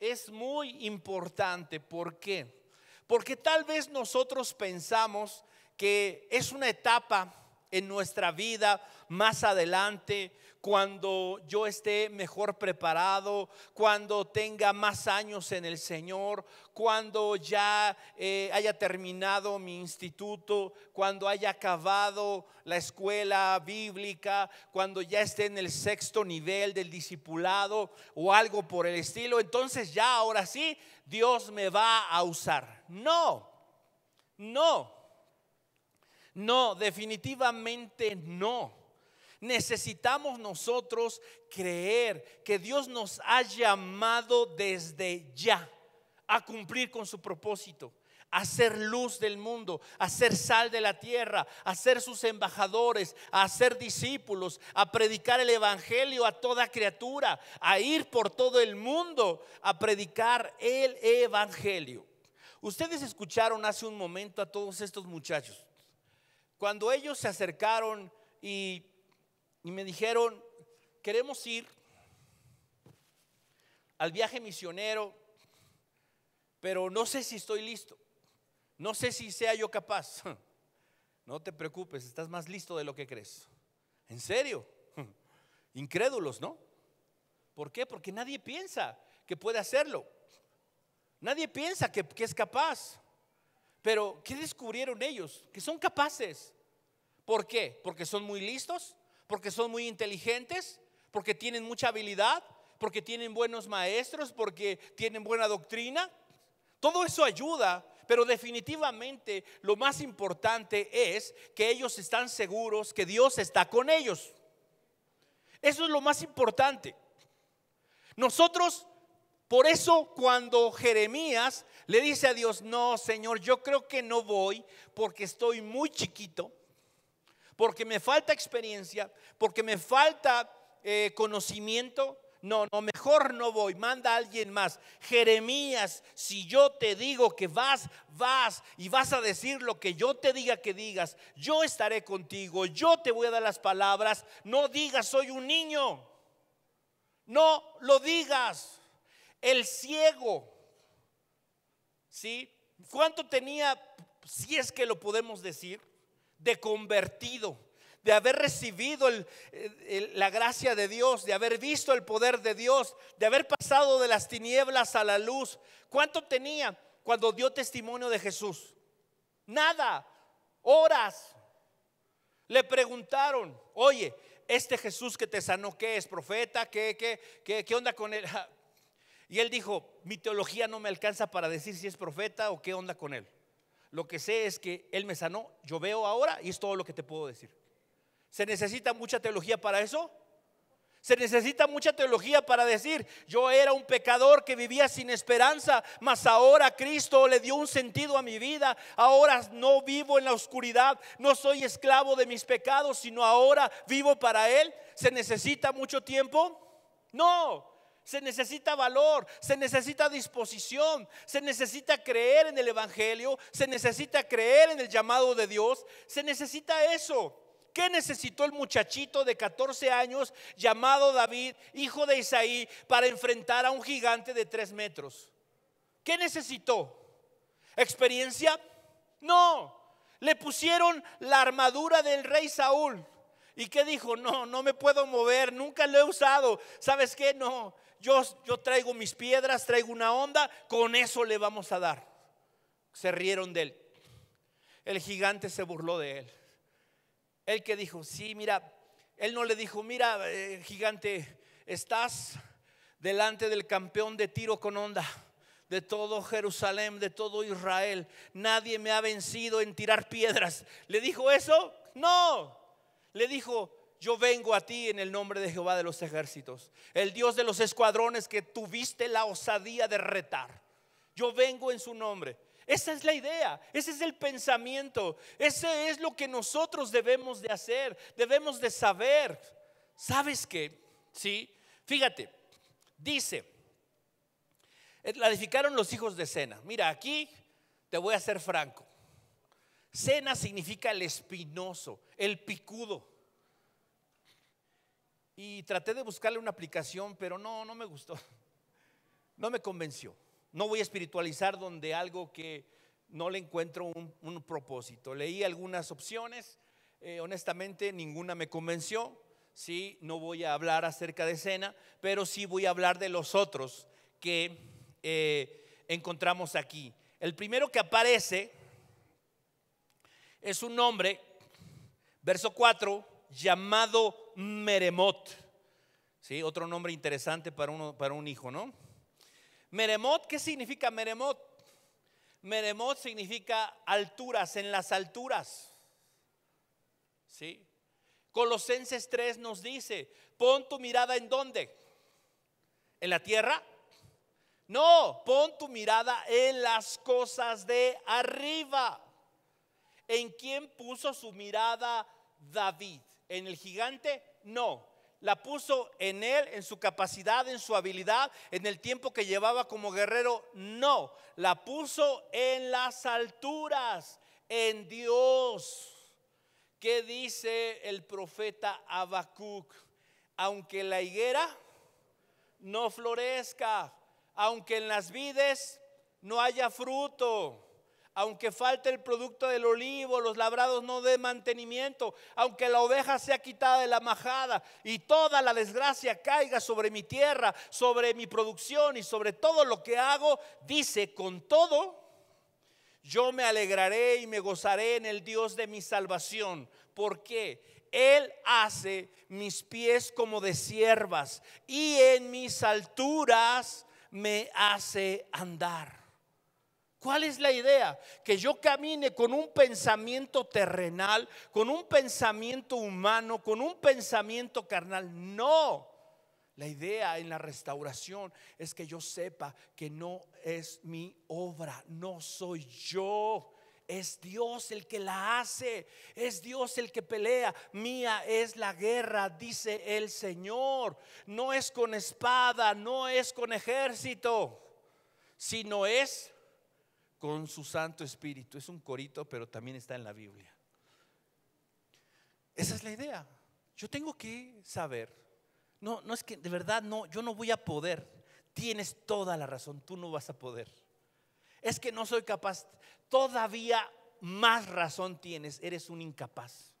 es muy importante, ¿por qué? Porque tal vez nosotros pensamos que es una etapa en nuestra vida más adelante, cuando yo esté mejor preparado, cuando tenga más años en el Señor, cuando ya eh, haya terminado mi instituto, cuando haya acabado la escuela bíblica, cuando ya esté en el sexto nivel del discipulado o algo por el estilo, entonces ya ahora sí Dios me va a usar. No, no. No, definitivamente no. Necesitamos nosotros creer que Dios nos ha llamado desde ya a cumplir con su propósito, a ser luz del mundo, a ser sal de la tierra, a ser sus embajadores, a ser discípulos, a predicar el evangelio a toda criatura, a ir por todo el mundo a predicar el evangelio. Ustedes escucharon hace un momento a todos estos muchachos. Cuando ellos se acercaron y, me dijeron, queremos ir al viaje misionero, pero no sé si estoy listo, no sé si sea yo capaz. No te preocupes, estás más listo de lo que crees. ¿En serio? Incrédulos, ¿no? ¿Por qué? Porque nadie piensa que puede hacerlo. Nadie piensa que es capaz. Pero, ¿qué descubrieron ellos? Que son capaces. ¿Por qué? Porque son muy listos, porque son muy inteligentes, porque tienen mucha habilidad, porque tienen buenos maestros, porque tienen buena doctrina. Todo eso ayuda, pero definitivamente lo más importante es que ellos están seguros que Dios está con ellos. Eso es lo más importante. Nosotros por eso cuando Jeremías le dice a Dios, no, Señor, yo creo que no voy porque estoy muy chiquito, porque me falta experiencia, porque me falta eh, conocimiento. No, no, mejor no voy, manda a alguien más. Jeremías, si yo te digo que vas, vas y vas a decir lo que yo te diga que digas, yo estaré contigo, yo te voy a dar las palabras, no digas soy un niño, no lo digas. El ciego, ¿sí? ¿Cuánto tenía, si es que lo podemos decir, de convertido? de haber recibido la gracia de Dios, de haber visto el poder de Dios, de haber pasado de las tinieblas a la luz. ¿Cuánto tenía cuando dio testimonio de Jesús? Nada, horas. Le preguntaron, oye, este Jesús que te sanó, ¿qué es? ¿Profeta? ¿Qué, qué, qué onda con él? Y él dijo, mi teología no me alcanza para decir si es profeta o qué onda con él. Lo que sé es que él me sanó, yo veo ahora y es todo lo que te puedo decir. ¿Se necesita mucha teología para eso? Se necesita mucha teología para decir, yo era un pecador que vivía sin esperanza, mas ahora Cristo le dio un sentido a mi vida. Ahora no vivo en la oscuridad, no soy esclavo de mis pecados, sino ahora vivo para Él. ¿Se necesita mucho tiempo? No, se necesita valor, se necesita disposición, se necesita creer en el Evangelio, se necesita creer en el llamado de Dios, se necesita eso. ¿Qué necesitó el muchachito de 14 años llamado David, hijo de Isaí, para enfrentar a un gigante de 3 metros? ¿Qué necesitó? ¿Experiencia? No. Le pusieron la armadura del rey Saúl. ¿Y qué dijo? No, no me puedo mover, nunca lo he usado. ¿Sabes qué? No, yo, traigo mis piedras, traigo una onda, con eso le vamos a dar. Se rieron de él. El gigante se burló de él. El que dijo, sí, mira, él no le dijo, mira, eh, gigante, estás delante del campeón de tiro con onda de todo Jerusalén, de todo Israel. Nadie me ha vencido en tirar piedras. ¿Le dijo eso? No. Le dijo, yo vengo a ti en el nombre de Jehová de los ejércitos, el Dios de los escuadrones que tuviste la osadía de retar. Yo vengo en su nombre. Esa es la idea, ese es el pensamiento, ese es lo que nosotros debemos de hacer, debemos de saber. ¿Sabes qué? Sí, fíjate, dice, eh, la los hijos de Sena. Mira, aquí te voy a ser franco. Sena significa el espinoso, el picudo y traté de buscarle una aplicación, pero no, no me gustó. No me convenció. No voy a espiritualizar donde algo que no le encuentro un, propósito. Leí algunas opciones, eh, honestamente ninguna me convenció. Sí, no voy a hablar acerca de cena, pero sí voy a hablar de los otros que eh, encontramos aquí. El primero que aparece es un hombre, verso 4, llamado Meremot. ¿Sí? Otro nombre interesante para, uno, para un hijo, ¿no? Meremot, ¿qué significa Meremot? Meremot significa alturas, en las alturas. ¿Sí? Colosenses 3 nos dice, pon tu mirada en dónde? ¿En la tierra? No, pon tu mirada en las cosas de arriba. ¿En quién puso su mirada David? en el gigante, no. La puso en él, en su capacidad, en su habilidad, en el tiempo que llevaba como guerrero, no. La puso en las alturas, en Dios. ¿Qué dice el profeta Habacuc? Aunque la higuera no florezca, aunque en las vides no haya fruto aunque falte el producto del olivo, los labrados no den mantenimiento, aunque la oveja sea quitada de la majada y toda la desgracia caiga sobre mi tierra, sobre mi producción y sobre todo lo que hago, dice, con todo, yo me alegraré y me gozaré en el Dios de mi salvación. Porque Él hace mis pies como de siervas y en mis alturas me hace andar. ¿Cuál es la idea? Que yo camine con un pensamiento terrenal, con un pensamiento humano, con un pensamiento carnal. No. La idea en la restauración es que yo sepa que no es mi obra, no soy yo. Es Dios el que la hace, es Dios el que pelea. Mía es la guerra, dice el Señor. No es con espada, no es con ejército, sino es con su Santo Espíritu. Es un corito, pero también está en la Biblia. Esa es la idea. Yo tengo que saber. No, no es que de verdad no, yo no voy a poder. Tienes toda la razón, tú no vas a poder. Es que no soy capaz. Todavía más razón tienes, eres un incapaz.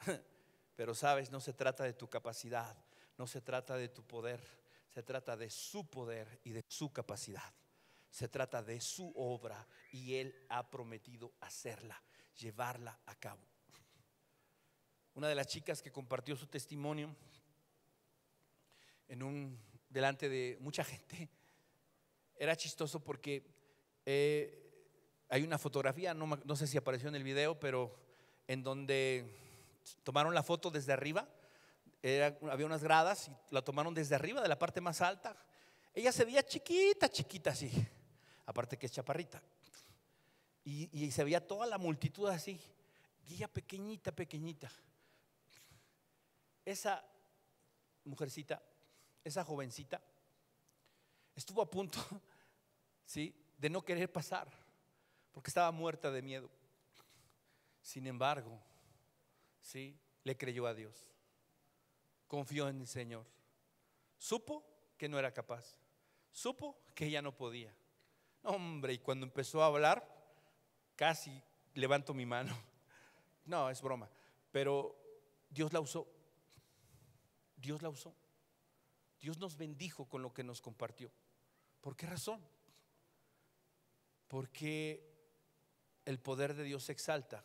Pero sabes, no se trata de tu capacidad, no se trata de tu poder, se trata de su poder y de su capacidad. Se trata de su obra y Él ha prometido hacerla, llevarla a cabo. Una de las chicas que compartió su testimonio en un, delante de mucha gente era chistoso porque eh, hay una fotografía, no, sé si apareció en el video, pero en donde tomaron la foto desde arriba. había unas gradas y la tomaron desde arriba, de la parte más alta. Ella se veía chiquita, chiquita así aparte que es chaparrita. Y, se veía toda la multitud así, guía pequeñita, pequeñita. Esa mujercita, esa jovencita, estuvo a punto, ¿sí? De no querer pasar, porque estaba muerta de miedo. Sin embargo, ¿sí? Le creyó a Dios, confió en el Señor, supo que no era capaz, supo que ella no podía, Hombre, y cuando empezó a hablar, casi levanto mi mano. No, es broma. Pero Dios la usó. Dios la usó. Dios nos bendijo con lo que nos compartió. ¿Por qué razón? Porque el poder de Dios se exalta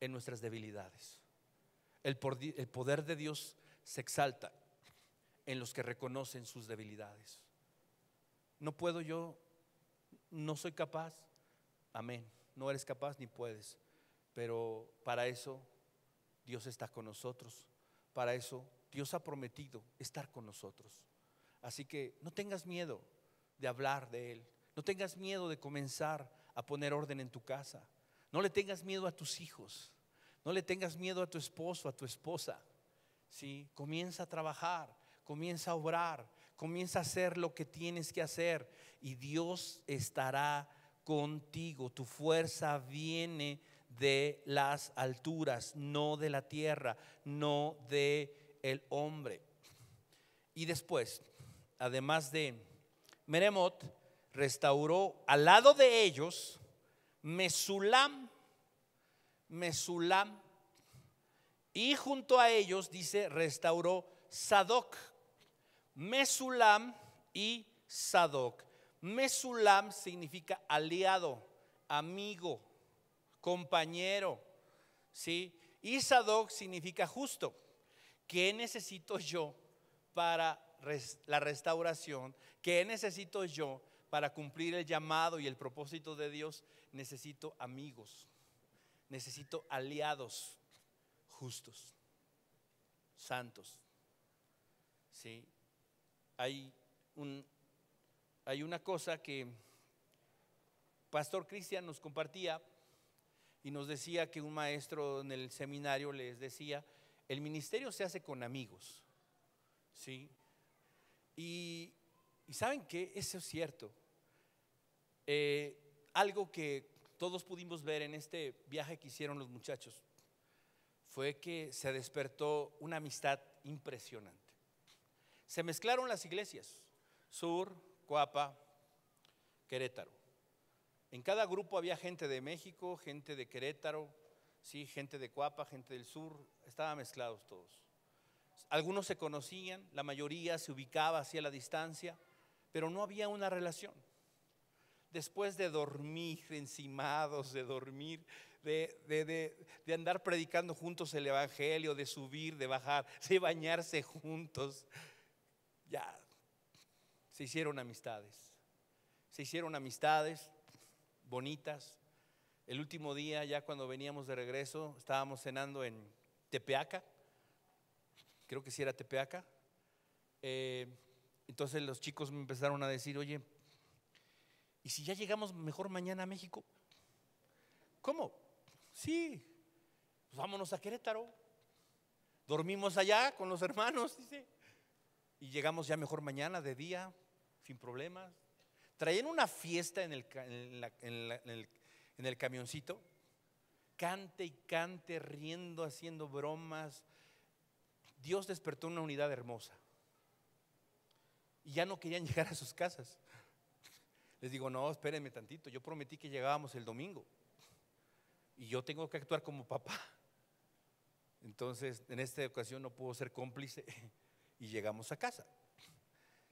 en nuestras debilidades. El, poder de Dios se exalta en los que reconocen sus debilidades. No puedo yo no soy capaz, amén, no eres capaz ni puedes, pero para eso Dios está con nosotros, para eso Dios ha prometido estar con nosotros. Así que no tengas miedo de hablar de Él, no tengas miedo de comenzar a poner orden en tu casa, no le tengas miedo a tus hijos, no le tengas miedo a tu esposo, a tu esposa. ¿sí? Comienza a trabajar, comienza a obrar, comienza a hacer lo que tienes que hacer y Dios estará contigo. Tu fuerza viene de las alturas, no de la tierra, no de el hombre. Y después, además de Meremot, restauró al lado de ellos Mesulam, Mesulam, y junto a ellos dice restauró Sadoc, Mesulam y Sadoc. Mesulam significa aliado, amigo, compañero. ¿sí? Y Sadoc significa justo. ¿Qué necesito yo para la restauración? ¿Qué necesito yo para cumplir el llamado y el propósito de Dios? Necesito amigos, necesito aliados justos, santos. ¿Sí? hay, una cosa que Pastor Cristian nos compartía y nos decía que un maestro en el seminario les decía, el ministerio se hace con amigos, ¿sí? Y, saben qué? eso es cierto. Eh, algo que todos pudimos ver en este viaje que hicieron los muchachos fue que se despertó una amistad impresionante. Se mezclaron las iglesias, Sur, Coapa, Querétaro. En cada grupo había gente de México, gente de Querétaro, sí, gente de Coapa, gente del sur, estaban mezclados todos. Algunos se conocían, la mayoría se ubicaba hacia la distancia, pero no había una relación. Después de dormir, encimados, de dormir, de, de andar predicando juntos el Evangelio, de subir, de bajar, de bañarse juntos, ya se hicieron amistades. Se hicieron amistades bonitas. El último día, ya cuando veníamos de regreso, estábamos cenando en Tepeaca. Creo que sí era Tepeaca. Eh, entonces los chicos me empezaron a decir, oye, ¿y si ya llegamos mejor mañana a México? ¿Cómo? Sí, pues vámonos a Querétaro. Dormimos allá con los hermanos, dice y llegamos ya mejor mañana, de día, sin problemas. Traían una fiesta en el, en el, camioncito, cante y cante, riendo, haciendo bromas. Dios despertó una unidad hermosa. Y ya no querían llegar a sus casas. Les digo, no, espérenme tantito, yo prometí que llegábamos el domingo. Y yo tengo que actuar como papá. Entonces, en esta ocasión no puedo ser cómplice. y llegamos a casa.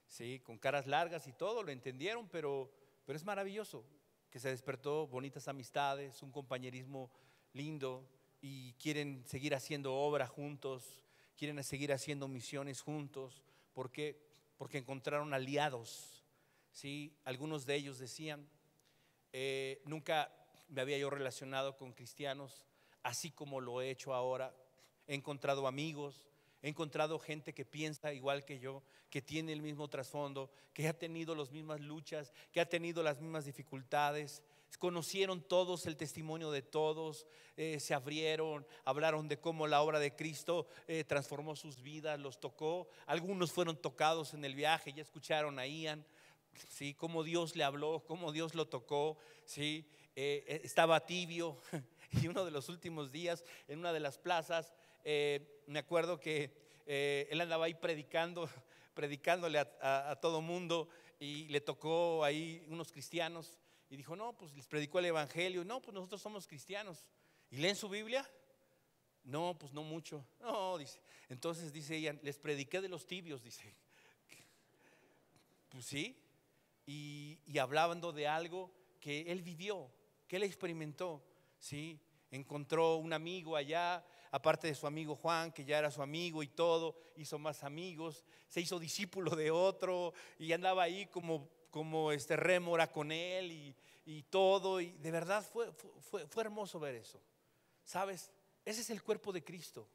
Sí, con caras largas y todo, lo entendieron, pero, pero es maravilloso que se despertó bonitas amistades, un compañerismo lindo y quieren seguir haciendo obra juntos, quieren seguir haciendo misiones juntos. porque Porque encontraron aliados. ¿sí? Algunos de ellos decían, eh, nunca me había yo relacionado con cristianos, así como lo he hecho ahora. He encontrado amigos, He encontrado gente que piensa igual que yo, que tiene el mismo trasfondo, que ha tenido las mismas luchas, que ha tenido las mismas dificultades. Conocieron todos el testimonio de todos, eh, se abrieron, hablaron de cómo la obra de Cristo eh, transformó sus vidas, los tocó. Algunos fueron tocados en el viaje, ya escucharon a Ian, ¿sí? cómo Dios le habló, cómo Dios lo tocó, ¿sí? Eh, estaba tibio y uno de los últimos días en una de las plazas eh, me acuerdo que eh, él andaba ahí predicando, predicándole a, todo mundo y le tocó ahí unos cristianos y dijo, no, pues les predicó el Evangelio, no, pues nosotros somos cristianos. ¿Y leen su Biblia? No, pues no mucho. No, dice. Entonces dice ella, les prediqué de los tibios, dice. Pues sí. Y, y hablando de algo que él vivió, que él experimentó, ¿sí? Encontró un amigo allá aparte de su amigo Juan, que ya era su amigo y todo, hizo más amigos, se hizo discípulo de otro y andaba ahí como, como este rémora con él y, todo. Y de verdad fue, fue, hermoso ver eso. ¿Sabes? Ese es el cuerpo de Cristo.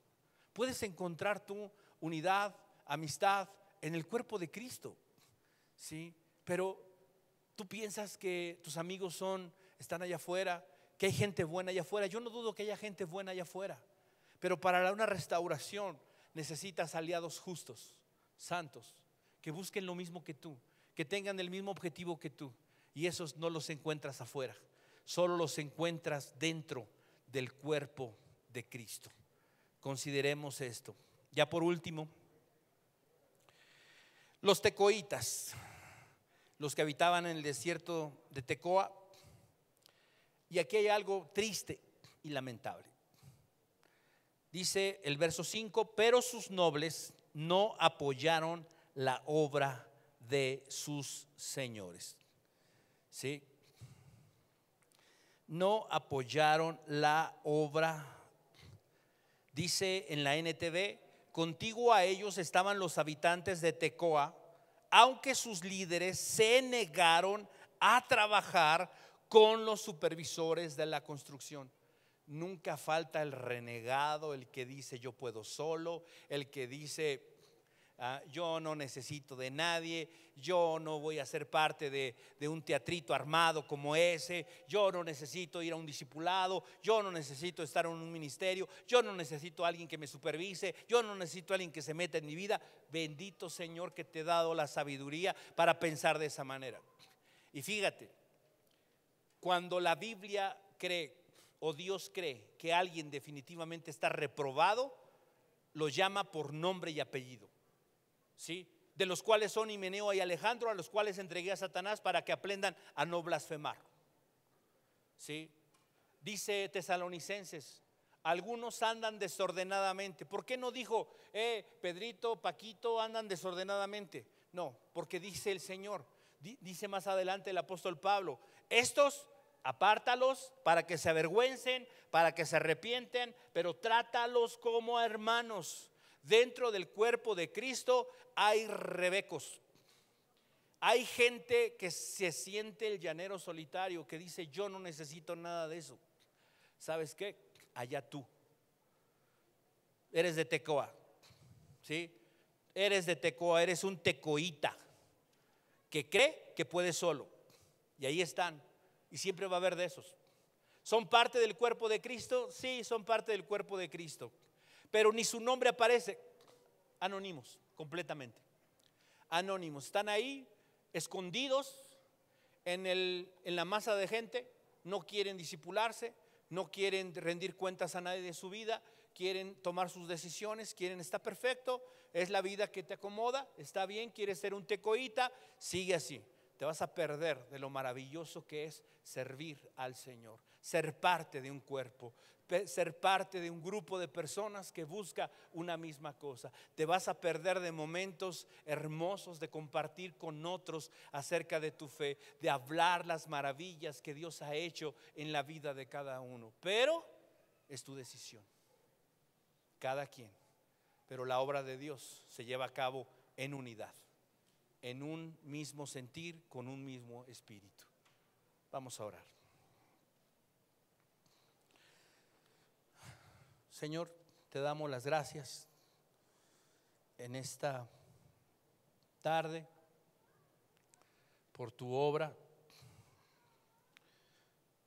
Puedes encontrar tu unidad, amistad en el cuerpo de Cristo. ¿Sí? Pero tú piensas que tus amigos son están allá afuera, que hay gente buena allá afuera. Yo no dudo que haya gente buena allá afuera. Pero para una restauración necesitas aliados justos, santos, que busquen lo mismo que tú, que tengan el mismo objetivo que tú. Y esos no los encuentras afuera, solo los encuentras dentro del cuerpo de Cristo. Consideremos esto. Ya por último, los tecoitas, los que habitaban en el desierto de Tecoa. Y aquí hay algo triste y lamentable dice el verso 5, pero sus nobles no apoyaron la obra de sus señores. ¿Sí? No apoyaron la obra. Dice en la NTV, contigo a ellos estaban los habitantes de Tecoa, aunque sus líderes se negaron a trabajar con los supervisores de la construcción. Nunca falta el renegado, el que dice yo puedo solo, el que dice ah, yo no necesito de nadie, yo no voy a ser parte de, un teatrito armado como ese, yo no necesito ir a un discipulado, yo no necesito estar en un ministerio, yo no necesito a alguien que me supervise, yo no necesito a alguien que se meta en mi vida. Bendito Señor que te he dado la sabiduría para pensar de esa manera. Y fíjate, cuando la Biblia cree o Dios cree que alguien definitivamente está reprobado, lo llama por nombre y apellido. ¿Sí? De los cuales son Himeneo y Alejandro, a los cuales entregué a Satanás para que aprendan a no blasfemar. ¿Sí? Dice Tesalonicenses, algunos andan desordenadamente. ¿Por qué no dijo, eh, Pedrito, Paquito, andan desordenadamente? No, porque dice el Señor, dice más adelante el apóstol Pablo, estos apártalos para que se avergüencen, para que se arrepienten, pero trátalos como hermanos. Dentro del cuerpo de Cristo hay rebecos. Hay gente que se siente el llanero solitario, que dice, yo no necesito nada de eso. ¿Sabes qué? Allá tú. Eres de Tecoa. ¿Sí? Eres de Tecoa, eres un tecoita que cree que puede solo. Y ahí están y siempre va a haber de esos. ¿Son parte del cuerpo de Cristo? Sí, son parte del cuerpo de Cristo. Pero ni su nombre aparece. Anónimos, completamente. Anónimos. Están ahí, escondidos en, la masa de gente. No quieren disipularse, no quieren rendir cuentas a nadie de su vida, quieren tomar sus decisiones, quieren está perfecto, es la vida que te acomoda, está bien, quieres ser un tecoíta, sigue así te vas a perder de lo maravilloso que es servir al Señor, ser parte de un cuerpo, ser parte de un grupo de personas que busca una misma cosa. Te vas a perder de momentos hermosos de compartir con otros acerca de tu fe, de hablar las maravillas que Dios ha hecho en la vida de cada uno. Pero es tu decisión, cada quien. Pero la obra de Dios se lleva a cabo en unidad en un mismo sentir, con un mismo espíritu. Vamos a orar. Señor, te damos las gracias en esta tarde por tu obra,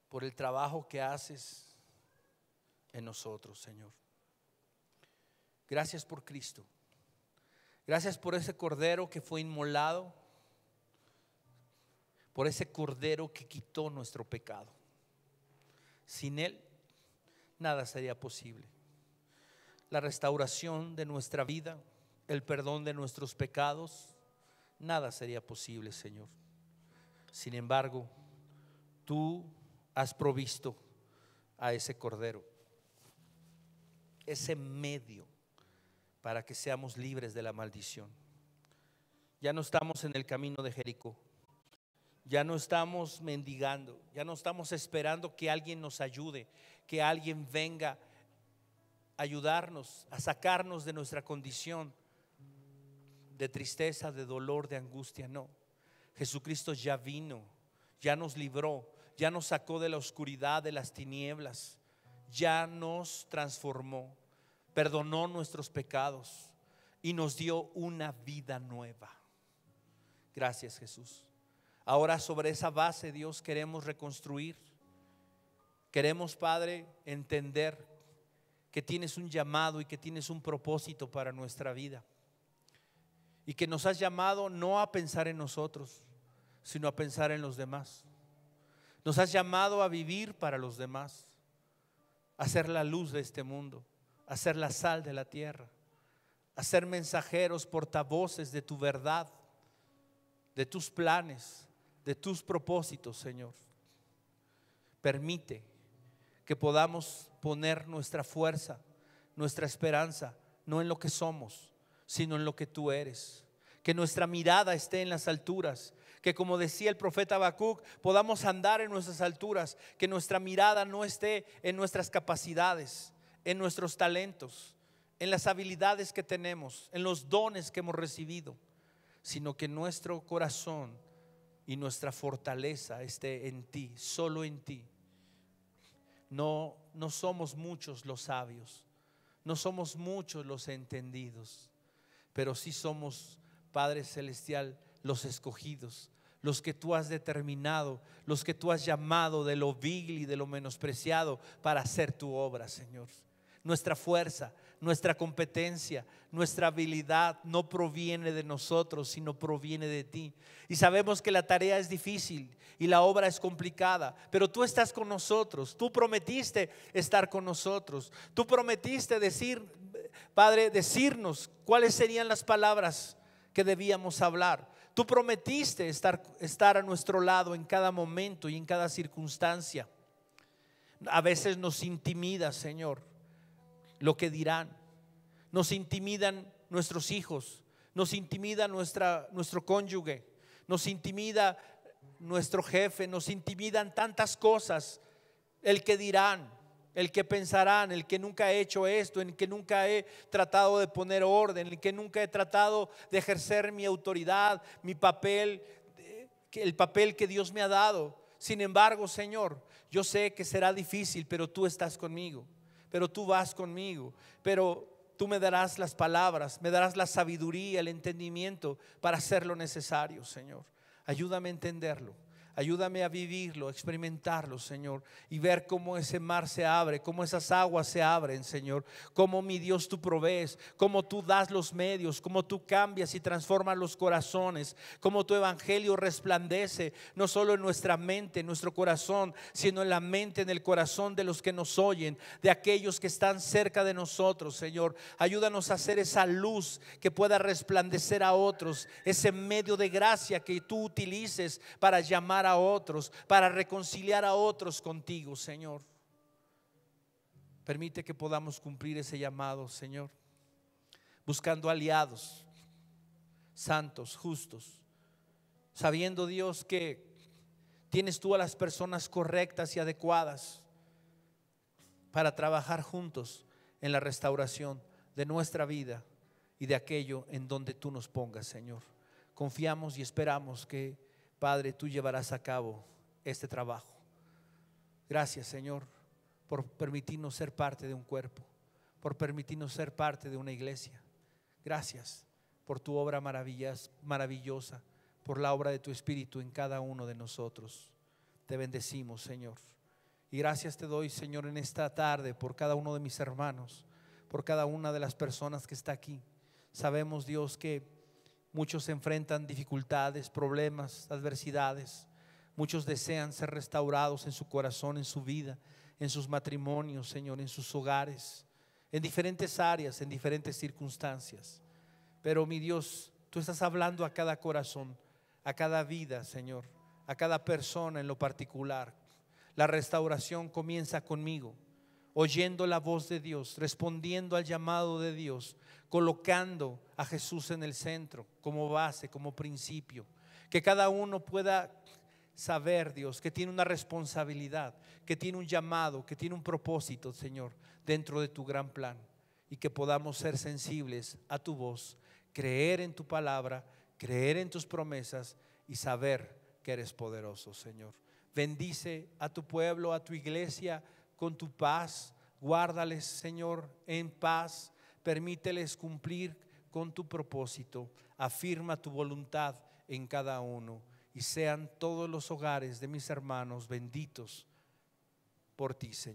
por el trabajo que haces en nosotros, Señor. Gracias por Cristo. Gracias por ese cordero que fue inmolado, por ese cordero que quitó nuestro pecado. Sin Él, nada sería posible. La restauración de nuestra vida, el perdón de nuestros pecados, nada sería posible, Señor. Sin embargo, tú has provisto a ese cordero, ese medio para que seamos libres de la maldición. Ya no estamos en el camino de Jericó. Ya no estamos mendigando, ya no estamos esperando que alguien nos ayude, que alguien venga a ayudarnos, a sacarnos de nuestra condición de tristeza, de dolor, de angustia. No, Jesucristo ya vino, ya nos libró, ya nos sacó de la oscuridad, de las tinieblas, ya nos transformó perdonó nuestros pecados y nos dio una vida nueva. Gracias Jesús. Ahora sobre esa base, Dios, queremos reconstruir. Queremos, Padre, entender que tienes un llamado y que tienes un propósito para nuestra vida. Y que nos has llamado no a pensar en nosotros, sino a pensar en los demás. Nos has llamado a vivir para los demás, a ser la luz de este mundo hacer la sal de la tierra, hacer mensajeros, portavoces de tu verdad, de tus planes, de tus propósitos, Señor. Permite que podamos poner nuestra fuerza, nuestra esperanza, no en lo que somos, sino en lo que tú eres. Que nuestra mirada esté en las alturas, que como decía el profeta Habacuc, podamos andar en nuestras alturas, que nuestra mirada no esté en nuestras capacidades, en nuestros talentos, en las habilidades que tenemos, en los dones que hemos recibido, sino que nuestro corazón y nuestra fortaleza esté en ti, solo en ti. No, no somos muchos los sabios, no somos muchos los entendidos, pero sí somos, Padre Celestial, los escogidos, los que tú has determinado, los que tú has llamado de lo vil y de lo menospreciado para hacer tu obra, Señor nuestra fuerza, nuestra competencia, nuestra habilidad no proviene de nosotros, sino proviene de ti. Y sabemos que la tarea es difícil y la obra es complicada, pero tú estás con nosotros, tú prometiste estar con nosotros, tú prometiste decir, Padre, decirnos cuáles serían las palabras que debíamos hablar. Tú prometiste estar, estar a nuestro lado en cada momento y en cada circunstancia. A veces nos intimida, Señor lo que dirán. Nos intimidan nuestros hijos, nos intimida nuestra, nuestro cónyuge, nos intimida nuestro jefe, nos intimidan tantas cosas. El que dirán, el que pensarán, el que nunca he hecho esto, el que nunca he tratado de poner orden, el que nunca he tratado de ejercer mi autoridad, mi papel, eh, el papel que Dios me ha dado. Sin embargo, Señor, yo sé que será difícil, pero tú estás conmigo pero tú vas conmigo, pero tú me darás las palabras, me darás la sabiduría, el entendimiento para hacer lo necesario, Señor. Ayúdame a entenderlo. Ayúdame a vivirlo, experimentarlo, Señor, y ver cómo ese mar se abre, cómo esas aguas se abren, Señor, cómo mi Dios tú provees, cómo tú das los medios, cómo tú cambias y transformas los corazones, cómo tu evangelio resplandece, no solo en nuestra mente, en nuestro corazón, sino en la mente, en el corazón de los que nos oyen, de aquellos que están cerca de nosotros, Señor. Ayúdanos a hacer esa luz que pueda resplandecer a otros, ese medio de gracia que tú utilices para llamar a otros, para reconciliar a otros contigo, Señor. Permite que podamos cumplir ese llamado, Señor, buscando aliados, santos, justos, sabiendo Dios que tienes tú a las personas correctas y adecuadas para trabajar juntos en la restauración de nuestra vida y de aquello en donde tú nos pongas, Señor. Confiamos y esperamos que Padre, tú llevarás a cabo este trabajo. Gracias, Señor, por permitirnos ser parte de un cuerpo, por permitirnos ser parte de una iglesia. Gracias por tu obra maravillosa, por la obra de tu Espíritu en cada uno de nosotros. Te bendecimos, Señor. Y gracias te doy, Señor, en esta tarde por cada uno de mis hermanos, por cada una de las personas que está aquí. Sabemos, Dios, que Muchos enfrentan dificultades, problemas, adversidades. Muchos desean ser restaurados en su corazón, en su vida, en sus matrimonios, Señor, en sus hogares, en diferentes áreas, en diferentes circunstancias. Pero mi Dios, tú estás hablando a cada corazón, a cada vida, Señor, a cada persona en lo particular. La restauración comienza conmigo, oyendo la voz de Dios, respondiendo al llamado de Dios colocando a Jesús en el centro, como base, como principio. Que cada uno pueda saber, Dios, que tiene una responsabilidad, que tiene un llamado, que tiene un propósito, Señor, dentro de tu gran plan. Y que podamos ser sensibles a tu voz, creer en tu palabra, creer en tus promesas y saber que eres poderoso, Señor. Bendice a tu pueblo, a tu iglesia, con tu paz. Guárdales, Señor, en paz permíteles cumplir con tu propósito, afirma tu voluntad en cada uno y sean todos los hogares de mis hermanos benditos por ti, Señor.